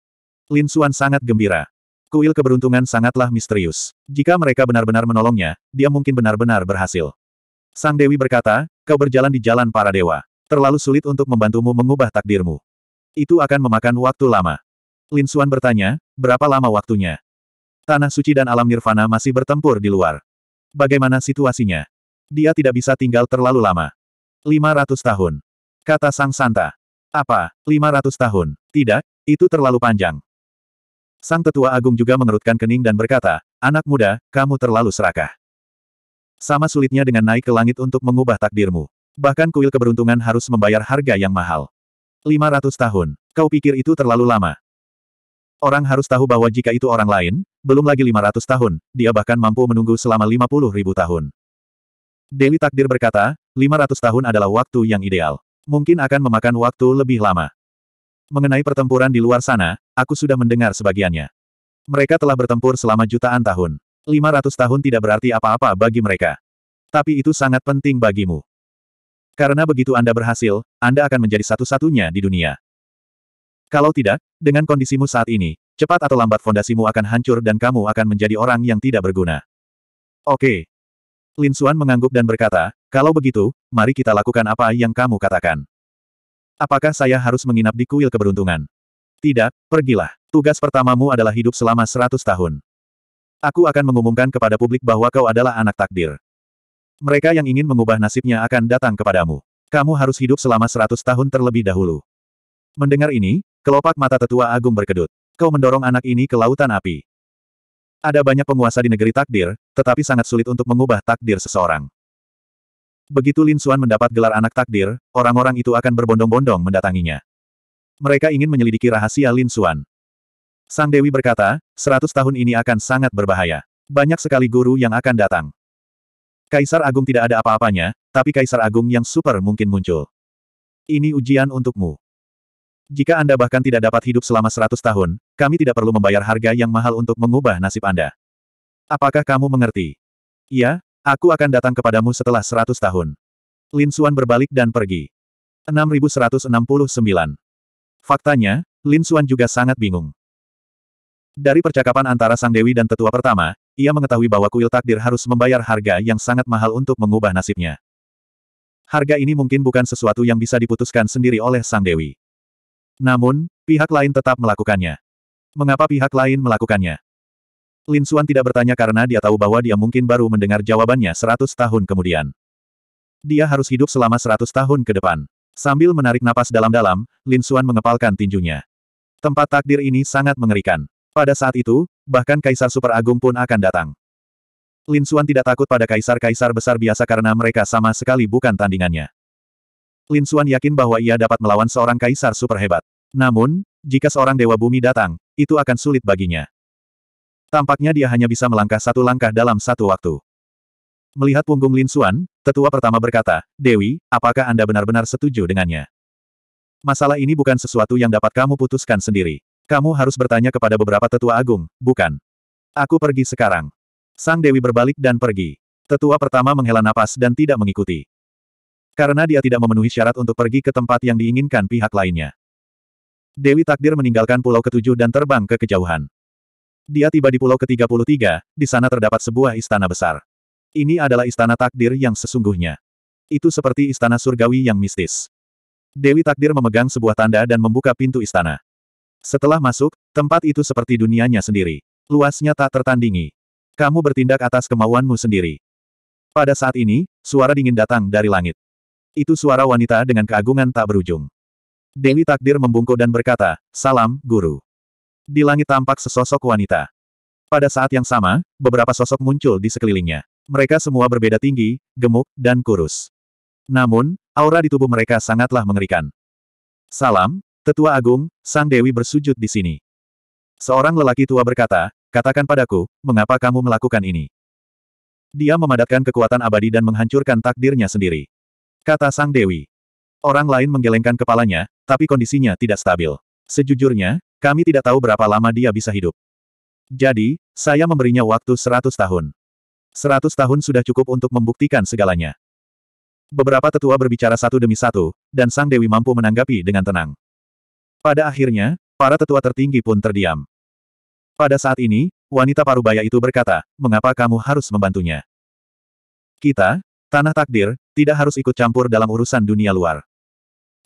Lin Xuan sangat gembira. Kuil keberuntungan sangatlah misterius. Jika mereka benar-benar menolongnya, dia mungkin benar-benar berhasil. Sang Dewi berkata, kau berjalan di jalan para dewa. Terlalu sulit untuk membantumu mengubah takdirmu. Itu akan memakan waktu lama. Lin Suan bertanya, berapa lama waktunya? Tanah suci dan alam nirvana masih bertempur di luar. Bagaimana situasinya? Dia tidak bisa tinggal terlalu lama. 500 tahun. Kata Sang Santa. Apa, 500 tahun? Tidak, itu terlalu panjang. Sang tetua agung juga mengerutkan kening dan berkata, Anak muda, kamu terlalu serakah. Sama sulitnya dengan naik ke langit untuk mengubah takdirmu. Bahkan kuil keberuntungan harus membayar harga yang mahal. 500 tahun. Kau pikir itu terlalu lama. Orang harus tahu bahwa jika itu orang lain, belum lagi 500 tahun, dia bahkan mampu menunggu selama 50 ribu tahun. Deli Takdir berkata, 500 tahun adalah waktu yang ideal. Mungkin akan memakan waktu lebih lama. Mengenai pertempuran di luar sana, aku sudah mendengar sebagiannya. Mereka telah bertempur selama jutaan tahun. 500 tahun tidak berarti apa-apa bagi mereka. Tapi itu sangat penting bagimu. Karena begitu Anda berhasil, Anda akan menjadi satu-satunya di dunia. Kalau tidak, dengan kondisimu saat ini, cepat atau lambat fondasimu akan hancur dan kamu akan menjadi orang yang tidak berguna. Oke. Lin Xuan mengangguk dan berkata, kalau begitu, mari kita lakukan apa yang kamu katakan. Apakah saya harus menginap di kuil keberuntungan? Tidak, pergilah. Tugas pertamamu adalah hidup selama seratus tahun. Aku akan mengumumkan kepada publik bahwa kau adalah anak takdir. Mereka yang ingin mengubah nasibnya akan datang kepadamu. Kamu harus hidup selama seratus tahun terlebih dahulu. Mendengar ini, kelopak mata tetua agung berkedut. Kau mendorong anak ini ke lautan api. Ada banyak penguasa di negeri takdir, tetapi sangat sulit untuk mengubah takdir seseorang. Begitu Lin Xuan mendapat gelar anak takdir, orang-orang itu akan berbondong-bondong mendatanginya. Mereka ingin menyelidiki rahasia Lin Xuan. Sang Dewi berkata, seratus tahun ini akan sangat berbahaya. Banyak sekali guru yang akan datang. Kaisar Agung tidak ada apa-apanya, tapi Kaisar Agung yang super mungkin muncul. Ini ujian untukmu. Jika Anda bahkan tidak dapat hidup selama seratus tahun, kami tidak perlu membayar harga yang mahal untuk mengubah nasib Anda. Apakah kamu mengerti? Iya, aku akan datang kepadamu setelah seratus tahun. Lin Xuan berbalik dan pergi. 6169 Faktanya, Lin Xuan juga sangat bingung. Dari percakapan antara Sang Dewi dan tetua pertama, ia mengetahui bahwa kuil takdir harus membayar harga yang sangat mahal untuk mengubah nasibnya. Harga ini mungkin bukan sesuatu yang bisa diputuskan sendiri oleh Sang Dewi. Namun, pihak lain tetap melakukannya. Mengapa pihak lain melakukannya? Lin Xuan tidak bertanya karena dia tahu bahwa dia mungkin baru mendengar jawabannya 100 tahun kemudian. Dia harus hidup selama 100 tahun ke depan. Sambil menarik napas dalam-dalam, Lin Xuan mengepalkan tinjunya. Tempat takdir ini sangat mengerikan. Pada saat itu, bahkan Kaisar Super Agung pun akan datang. Lin Xuan tidak takut pada kaisar-kaisar besar biasa karena mereka sama sekali bukan tandingannya. Lin Xuan yakin bahwa ia dapat melawan seorang kaisar super hebat. Namun, jika seorang dewa bumi datang, itu akan sulit baginya. Tampaknya dia hanya bisa melangkah satu langkah dalam satu waktu. Melihat punggung Lin Suan, tetua pertama berkata, Dewi, apakah Anda benar-benar setuju dengannya? Masalah ini bukan sesuatu yang dapat kamu putuskan sendiri. Kamu harus bertanya kepada beberapa tetua agung, bukan? Aku pergi sekarang. Sang Dewi berbalik dan pergi. Tetua pertama menghela napas dan tidak mengikuti. Karena dia tidak memenuhi syarat untuk pergi ke tempat yang diinginkan pihak lainnya. Dewi Takdir meninggalkan pulau ketujuh dan terbang ke kejauhan. Dia tiba di pulau ke-33, di sana terdapat sebuah istana besar. Ini adalah istana takdir yang sesungguhnya. Itu seperti istana surgawi yang mistis. Dewi takdir memegang sebuah tanda dan membuka pintu istana. Setelah masuk, tempat itu seperti dunianya sendiri. Luasnya tak tertandingi. Kamu bertindak atas kemauanmu sendiri. Pada saat ini, suara dingin datang dari langit. Itu suara wanita dengan keagungan tak berujung. Dewi Takdir membungkuk dan berkata, Salam, Guru. Di langit tampak sesosok wanita. Pada saat yang sama, beberapa sosok muncul di sekelilingnya. Mereka semua berbeda tinggi, gemuk, dan kurus. Namun, aura di tubuh mereka sangatlah mengerikan. Salam, Tetua Agung, Sang Dewi bersujud di sini. Seorang lelaki tua berkata, katakan padaku, mengapa kamu melakukan ini? Dia memadatkan kekuatan abadi dan menghancurkan takdirnya sendiri. Kata Sang Dewi. Orang lain menggelengkan kepalanya, tapi kondisinya tidak stabil. Sejujurnya, kami tidak tahu berapa lama dia bisa hidup. Jadi, saya memberinya waktu seratus tahun. Seratus tahun sudah cukup untuk membuktikan segalanya. Beberapa tetua berbicara satu demi satu, dan Sang Dewi mampu menanggapi dengan tenang. Pada akhirnya, para tetua tertinggi pun terdiam. Pada saat ini, wanita parubaya itu berkata, mengapa kamu harus membantunya? Kita, tanah takdir, tidak harus ikut campur dalam urusan dunia luar.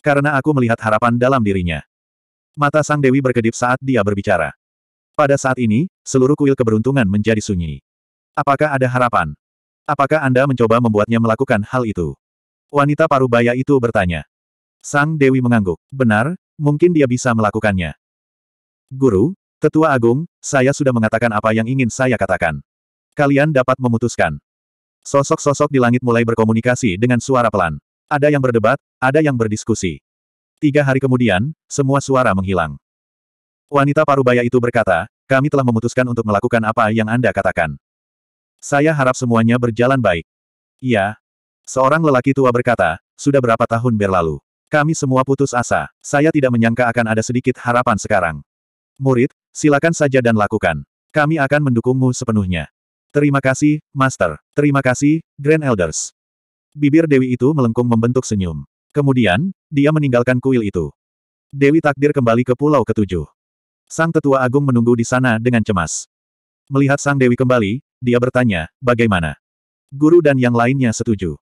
Karena aku melihat harapan dalam dirinya. Mata Sang Dewi berkedip saat dia berbicara. Pada saat ini, seluruh kuil keberuntungan menjadi sunyi. Apakah ada harapan? Apakah Anda mencoba membuatnya melakukan hal itu? Wanita Parubaya itu bertanya. Sang Dewi mengangguk. Benar, mungkin dia bisa melakukannya. Guru, Tetua Agung, saya sudah mengatakan apa yang ingin saya katakan. Kalian dapat memutuskan. Sosok-sosok di langit mulai berkomunikasi dengan suara pelan. Ada yang berdebat, ada yang berdiskusi. Tiga hari kemudian, semua suara menghilang. Wanita parubaya itu berkata, kami telah memutuskan untuk melakukan apa yang Anda katakan. Saya harap semuanya berjalan baik. Iya. Seorang lelaki tua berkata, sudah berapa tahun berlalu. Kami semua putus asa. Saya tidak menyangka akan ada sedikit harapan sekarang. Murid, silakan saja dan lakukan. Kami akan mendukungmu sepenuhnya. Terima kasih, Master. Terima kasih, Grand Elders. Bibir Dewi itu melengkung membentuk senyum. Kemudian, dia meninggalkan kuil itu. Dewi Takdir kembali ke Pulau Ketujuh. Sang Tetua Agung menunggu di sana dengan cemas. Melihat Sang Dewi kembali, dia bertanya, bagaimana? Guru dan yang lainnya setuju.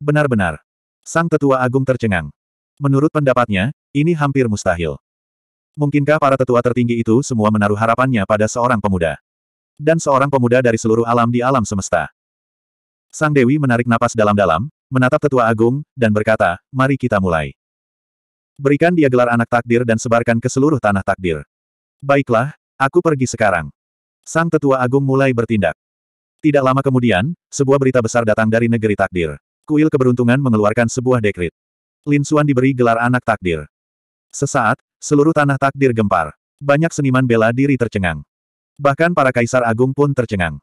Benar-benar. Sang tetua agung tercengang. Menurut pendapatnya, ini hampir mustahil. Mungkinkah para tetua tertinggi itu semua menaruh harapannya pada seorang pemuda? Dan seorang pemuda dari seluruh alam di alam semesta. Sang Dewi menarik napas dalam-dalam, menatap tetua agung, dan berkata, mari kita mulai. Berikan dia gelar anak takdir dan sebarkan ke seluruh tanah takdir. Baiklah, aku pergi sekarang. Sang tetua agung mulai bertindak. Tidak lama kemudian, sebuah berita besar datang dari negeri takdir. Kuil keberuntungan mengeluarkan sebuah dekrit. Lin Xuan diberi gelar anak takdir. Sesaat, seluruh tanah takdir gempar. Banyak seniman bela diri tercengang. Bahkan para kaisar agung pun tercengang.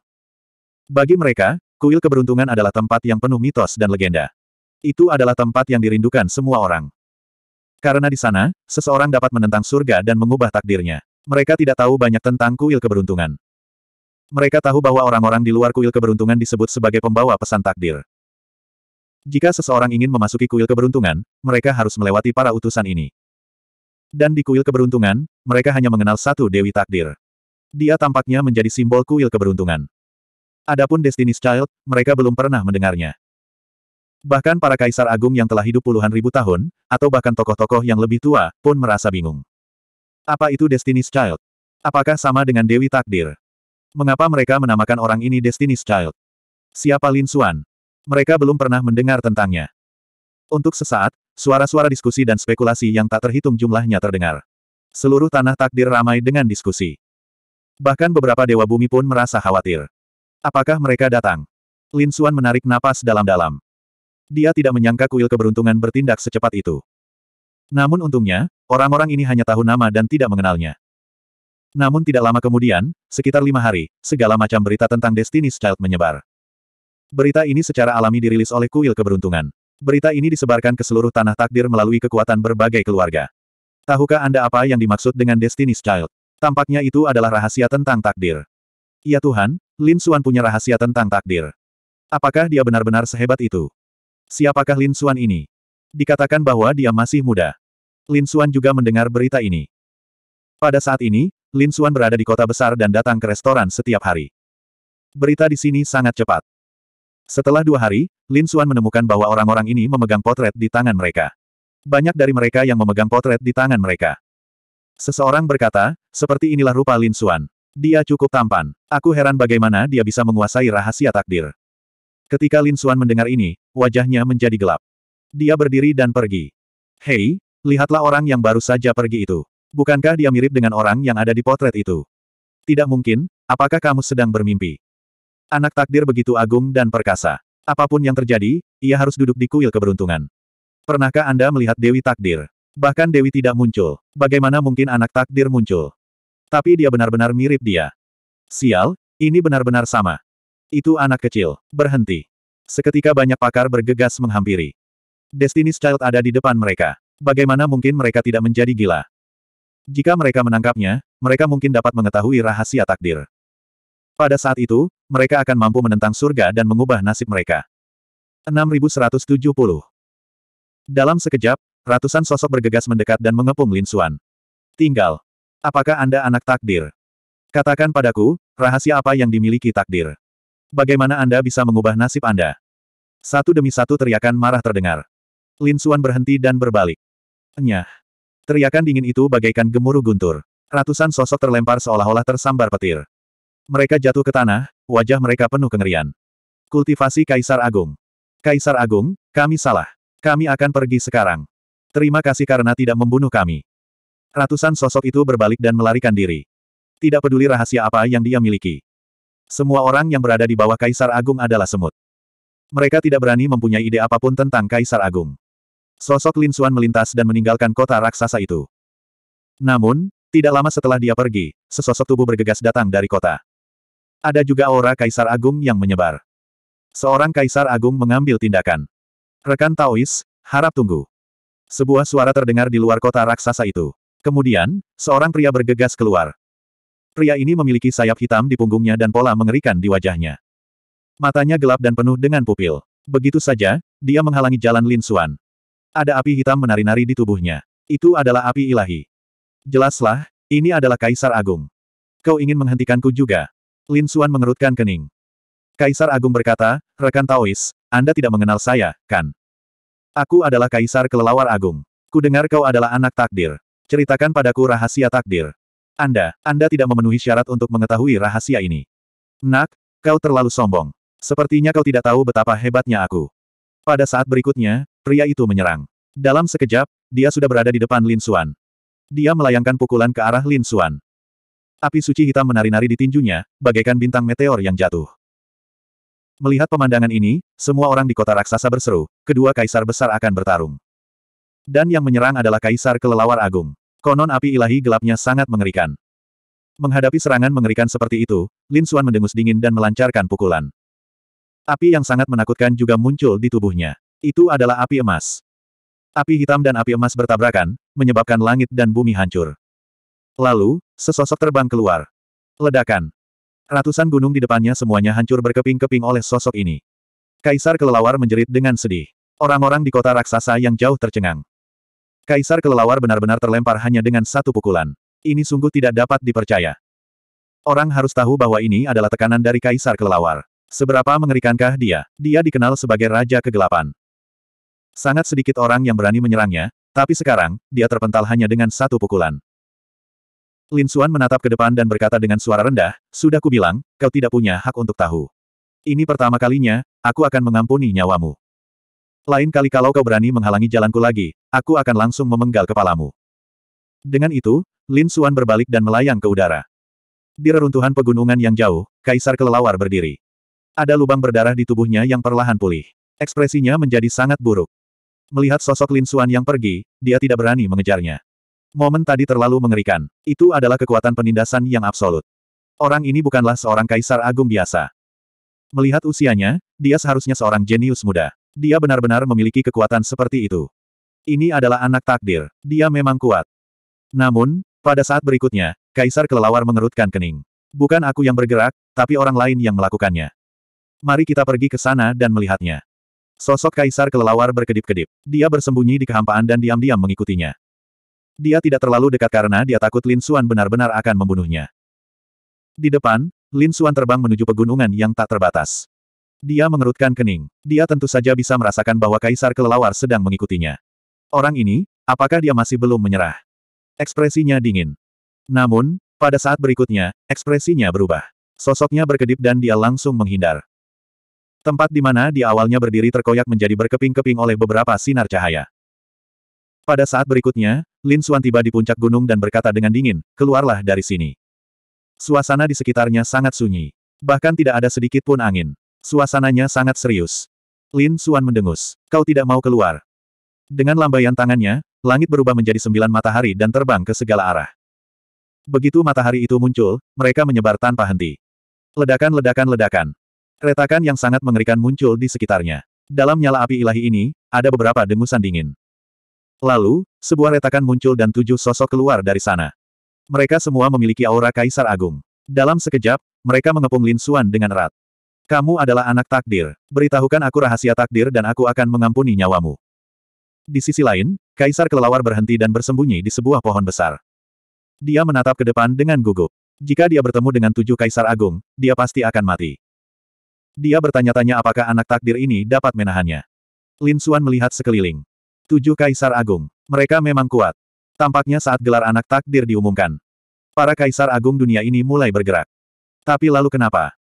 Bagi mereka, kuil keberuntungan adalah tempat yang penuh mitos dan legenda. Itu adalah tempat yang dirindukan semua orang. Karena di sana, seseorang dapat menentang surga dan mengubah takdirnya. Mereka tidak tahu banyak tentang kuil keberuntungan. Mereka tahu bahwa orang-orang di luar kuil keberuntungan disebut sebagai pembawa pesan takdir. Jika seseorang ingin memasuki kuil keberuntungan, mereka harus melewati para utusan ini. Dan di kuil keberuntungan, mereka hanya mengenal satu Dewi Takdir. Dia tampaknya menjadi simbol kuil keberuntungan. Adapun Destiny's Child, mereka belum pernah mendengarnya. Bahkan para kaisar agung yang telah hidup puluhan ribu tahun, atau bahkan tokoh-tokoh yang lebih tua, pun merasa bingung. Apa itu Destiny's Child? Apakah sama dengan Dewi Takdir? Mengapa mereka menamakan orang ini Destiny's Child? Siapa Lin Xuan? Mereka belum pernah mendengar tentangnya. Untuk sesaat, suara-suara diskusi dan spekulasi yang tak terhitung jumlahnya terdengar. Seluruh tanah takdir ramai dengan diskusi. Bahkan beberapa dewa bumi pun merasa khawatir. Apakah mereka datang? Lin Xuan menarik napas dalam-dalam. Dia tidak menyangka kuil keberuntungan bertindak secepat itu. Namun untungnya, orang-orang ini hanya tahu nama dan tidak mengenalnya. Namun tidak lama kemudian, sekitar lima hari, segala macam berita tentang Destiny's Child menyebar. Berita ini secara alami dirilis oleh kuil keberuntungan. Berita ini disebarkan ke seluruh tanah takdir melalui kekuatan berbagai keluarga. Tahukah Anda apa yang dimaksud dengan Destiny's Child? Tampaknya itu adalah rahasia tentang takdir. Ya Tuhan, Lin Suan punya rahasia tentang takdir. Apakah dia benar-benar sehebat itu? Siapakah Lin Suan ini? Dikatakan bahwa dia masih muda. Lin Suan juga mendengar berita ini. Pada saat ini, Lin Xuan berada di kota besar dan datang ke restoran setiap hari. Berita di sini sangat cepat. Setelah dua hari, Lin Xuan menemukan bahwa orang-orang ini memegang potret di tangan mereka. Banyak dari mereka yang memegang potret di tangan mereka. Seseorang berkata, seperti inilah rupa Lin Xuan. Dia cukup tampan. Aku heran bagaimana dia bisa menguasai rahasia takdir. Ketika Lin Xuan mendengar ini, wajahnya menjadi gelap. Dia berdiri dan pergi. Hei, lihatlah orang yang baru saja pergi itu. Bukankah dia mirip dengan orang yang ada di potret itu? Tidak mungkin, apakah kamu sedang bermimpi? Anak takdir begitu agung dan perkasa. Apapun yang terjadi, ia harus duduk di kuil keberuntungan. Pernahkah Anda melihat Dewi Takdir? Bahkan Dewi tidak muncul. Bagaimana mungkin anak takdir muncul? Tapi dia benar-benar mirip dia. Sial, ini benar-benar sama. Itu anak kecil. Berhenti. Seketika banyak pakar bergegas menghampiri. Destiny's Child ada di depan mereka. Bagaimana mungkin mereka tidak menjadi gila? Jika mereka menangkapnya, mereka mungkin dapat mengetahui rahasia takdir. Pada saat itu, mereka akan mampu menentang surga dan mengubah nasib mereka. 6170 Dalam sekejap, ratusan sosok bergegas mendekat dan mengepung Lin Xuan. Tinggal. Apakah Anda anak takdir? Katakan padaku, rahasia apa yang dimiliki takdir? Bagaimana Anda bisa mengubah nasib Anda? Satu demi satu teriakan marah terdengar. Lin Xuan berhenti dan berbalik. Enyah. Teriakan dingin itu bagaikan gemuruh guntur. Ratusan sosok terlempar seolah-olah tersambar petir. Mereka jatuh ke tanah, wajah mereka penuh kengerian. Kultivasi Kaisar Agung. Kaisar Agung, kami salah. Kami akan pergi sekarang. Terima kasih karena tidak membunuh kami. Ratusan sosok itu berbalik dan melarikan diri. Tidak peduli rahasia apa yang dia miliki. Semua orang yang berada di bawah Kaisar Agung adalah semut. Mereka tidak berani mempunyai ide apapun tentang Kaisar Agung. Sosok Lin Xuan melintas dan meninggalkan kota raksasa itu. Namun, tidak lama setelah dia pergi, sesosok tubuh bergegas datang dari kota. Ada juga aura Kaisar Agung yang menyebar. Seorang Kaisar Agung mengambil tindakan. Rekan Taois, harap tunggu. Sebuah suara terdengar di luar kota raksasa itu. Kemudian, seorang pria bergegas keluar. Pria ini memiliki sayap hitam di punggungnya dan pola mengerikan di wajahnya. Matanya gelap dan penuh dengan pupil. Begitu saja, dia menghalangi jalan Lin Xuan. Ada api hitam menari-nari di tubuhnya. Itu adalah api ilahi. Jelaslah, ini adalah Kaisar Agung. Kau ingin menghentikanku juga? Lin Suan mengerutkan kening. Kaisar Agung berkata, rekan Taois, Anda tidak mengenal saya, kan? Aku adalah Kaisar Kelelawar Agung. Kudengar kau adalah anak takdir. Ceritakan padaku rahasia takdir. Anda, Anda tidak memenuhi syarat untuk mengetahui rahasia ini. Nak, kau terlalu sombong. Sepertinya kau tidak tahu betapa hebatnya aku. Pada saat berikutnya, pria itu menyerang. Dalam sekejap, dia sudah berada di depan Lin Xuan. Dia melayangkan pukulan ke arah Lin Xuan. Api suci hitam menari-nari di tinjunya, bagaikan bintang meteor yang jatuh. Melihat pemandangan ini, semua orang di kota raksasa berseru, kedua kaisar besar akan bertarung. Dan yang menyerang adalah kaisar kelelawar agung. Konon api ilahi gelapnya sangat mengerikan. Menghadapi serangan mengerikan seperti itu, Lin Xuan mendengus dingin dan melancarkan pukulan. Api yang sangat menakutkan juga muncul di tubuhnya. Itu adalah api emas. Api hitam dan api emas bertabrakan, menyebabkan langit dan bumi hancur. Lalu, sesosok terbang keluar. Ledakan. Ratusan gunung di depannya semuanya hancur berkeping-keping oleh sosok ini. Kaisar kelelawar menjerit dengan sedih. Orang-orang di kota raksasa yang jauh tercengang. Kaisar kelelawar benar-benar terlempar hanya dengan satu pukulan. Ini sungguh tidak dapat dipercaya. Orang harus tahu bahwa ini adalah tekanan dari Kaisar kelelawar. Seberapa mengerikankah dia? Dia dikenal sebagai Raja Kegelapan. Sangat sedikit orang yang berani menyerangnya, tapi sekarang, dia terpental hanya dengan satu pukulan. Lin Xuan menatap ke depan dan berkata dengan suara rendah, Sudah kubilang, kau tidak punya hak untuk tahu. Ini pertama kalinya, aku akan mengampuni nyawamu. Lain kali kalau kau berani menghalangi jalanku lagi, aku akan langsung memenggal kepalamu. Dengan itu, Lin Xuan berbalik dan melayang ke udara. Di reruntuhan pegunungan yang jauh, Kaisar Kelelawar berdiri. Ada lubang berdarah di tubuhnya yang perlahan pulih. Ekspresinya menjadi sangat buruk. Melihat sosok Lin Suan yang pergi, dia tidak berani mengejarnya. Momen tadi terlalu mengerikan. Itu adalah kekuatan penindasan yang absolut. Orang ini bukanlah seorang kaisar agung biasa. Melihat usianya, dia seharusnya seorang jenius muda. Dia benar-benar memiliki kekuatan seperti itu. Ini adalah anak takdir. Dia memang kuat. Namun, pada saat berikutnya, kaisar kelelawar mengerutkan kening. Bukan aku yang bergerak, tapi orang lain yang melakukannya. Mari kita pergi ke sana dan melihatnya. Sosok kaisar kelelawar berkedip-kedip. Dia bersembunyi di kehampaan dan diam-diam mengikutinya. Dia tidak terlalu dekat karena dia takut Lin Xuan benar-benar akan membunuhnya. Di depan, Lin Xuan terbang menuju pegunungan yang tak terbatas. Dia mengerutkan kening. Dia tentu saja bisa merasakan bahwa kaisar kelelawar sedang mengikutinya. Orang ini, apakah dia masih belum menyerah? Ekspresinya dingin. Namun, pada saat berikutnya, ekspresinya berubah. Sosoknya berkedip dan dia langsung menghindar. Tempat di mana di awalnya berdiri terkoyak menjadi berkeping-keping oleh beberapa sinar cahaya. Pada saat berikutnya, Lin Xuan tiba di puncak gunung dan berkata dengan dingin, keluarlah dari sini. Suasana di sekitarnya sangat sunyi. Bahkan tidak ada sedikit pun angin. Suasananya sangat serius. Lin Xuan mendengus. Kau tidak mau keluar. Dengan lambaian tangannya, langit berubah menjadi sembilan matahari dan terbang ke segala arah. Begitu matahari itu muncul, mereka menyebar tanpa henti. Ledakan-ledakan-ledakan. Retakan yang sangat mengerikan muncul di sekitarnya. Dalam nyala api ilahi ini, ada beberapa dengusan dingin. Lalu, sebuah retakan muncul dan tujuh sosok keluar dari sana. Mereka semua memiliki aura Kaisar Agung. Dalam sekejap, mereka mengepung Lin Xuan dengan erat. Kamu adalah anak takdir. Beritahukan aku rahasia takdir dan aku akan mengampuni nyawamu. Di sisi lain, Kaisar Kelelawar berhenti dan bersembunyi di sebuah pohon besar. Dia menatap ke depan dengan gugup. Jika dia bertemu dengan tujuh Kaisar Agung, dia pasti akan mati. Dia bertanya-tanya apakah anak takdir ini dapat menahannya. Lin Xuan melihat sekeliling. Tujuh kaisar agung. Mereka memang kuat. Tampaknya saat gelar anak takdir diumumkan. Para kaisar agung dunia ini mulai bergerak. Tapi lalu kenapa?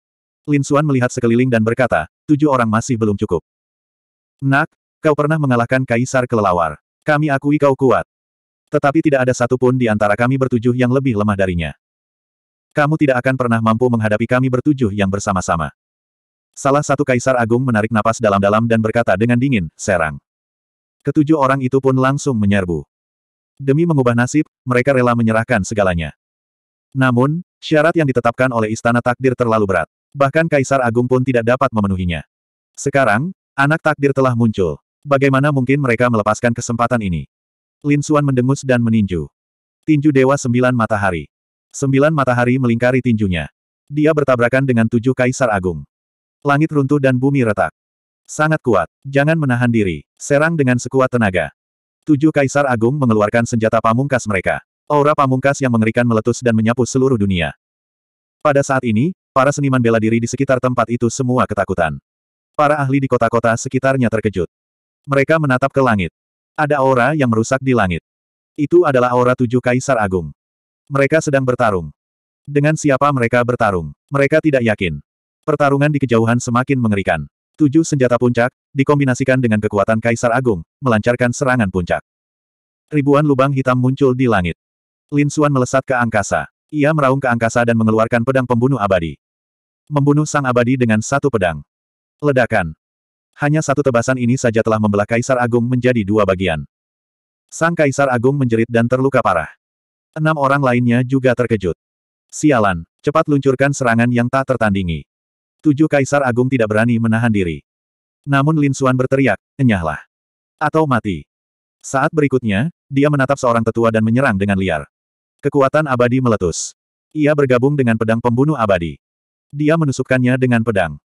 Lin Xuan melihat sekeliling dan berkata, tujuh orang masih belum cukup. Nak, kau pernah mengalahkan kaisar kelelawar. Kami akui kau kuat. Tetapi tidak ada satupun di antara kami bertujuh yang lebih lemah darinya. Kamu tidak akan pernah mampu menghadapi kami bertujuh yang bersama-sama. Salah satu kaisar agung menarik napas dalam-dalam dan berkata dengan dingin, serang. Ketujuh orang itu pun langsung menyerbu. Demi mengubah nasib, mereka rela menyerahkan segalanya. Namun, syarat yang ditetapkan oleh Istana Takdir terlalu berat. Bahkan Kaisar Agung pun tidak dapat memenuhinya. Sekarang, anak takdir telah muncul. Bagaimana mungkin mereka melepaskan kesempatan ini? Lin Suan mendengus dan meninju. Tinju Dewa Sembilan Matahari. Sembilan matahari melingkari tinjunya. Dia bertabrakan dengan tujuh kaisar agung. Langit runtuh dan bumi retak. Sangat kuat. Jangan menahan diri. Serang dengan sekuat tenaga. Tujuh kaisar agung mengeluarkan senjata pamungkas mereka. Aura pamungkas yang mengerikan meletus dan menyapu seluruh dunia. Pada saat ini, para seniman bela diri di sekitar tempat itu semua ketakutan. Para ahli di kota-kota sekitarnya terkejut. Mereka menatap ke langit. Ada aura yang merusak di langit. Itu adalah aura tujuh kaisar agung. Mereka sedang bertarung. Dengan siapa mereka bertarung? Mereka tidak yakin. Pertarungan di kejauhan semakin mengerikan. Tujuh senjata puncak, dikombinasikan dengan kekuatan Kaisar Agung, melancarkan serangan puncak. Ribuan lubang hitam muncul di langit. Lin Xuan melesat ke angkasa. Ia meraung ke angkasa dan mengeluarkan pedang pembunuh abadi. Membunuh sang abadi dengan satu pedang. Ledakan. Hanya satu tebasan ini saja telah membelah Kaisar Agung menjadi dua bagian. Sang Kaisar Agung menjerit dan terluka parah. Enam orang lainnya juga terkejut. Sialan, cepat luncurkan serangan yang tak tertandingi tujuh kaisar agung tidak berani menahan diri. Namun Lin Xuan berteriak, enyahlah. Atau mati. Saat berikutnya, dia menatap seorang tetua dan menyerang dengan liar. Kekuatan abadi meletus. Ia bergabung dengan pedang pembunuh abadi. Dia menusukkannya dengan pedang.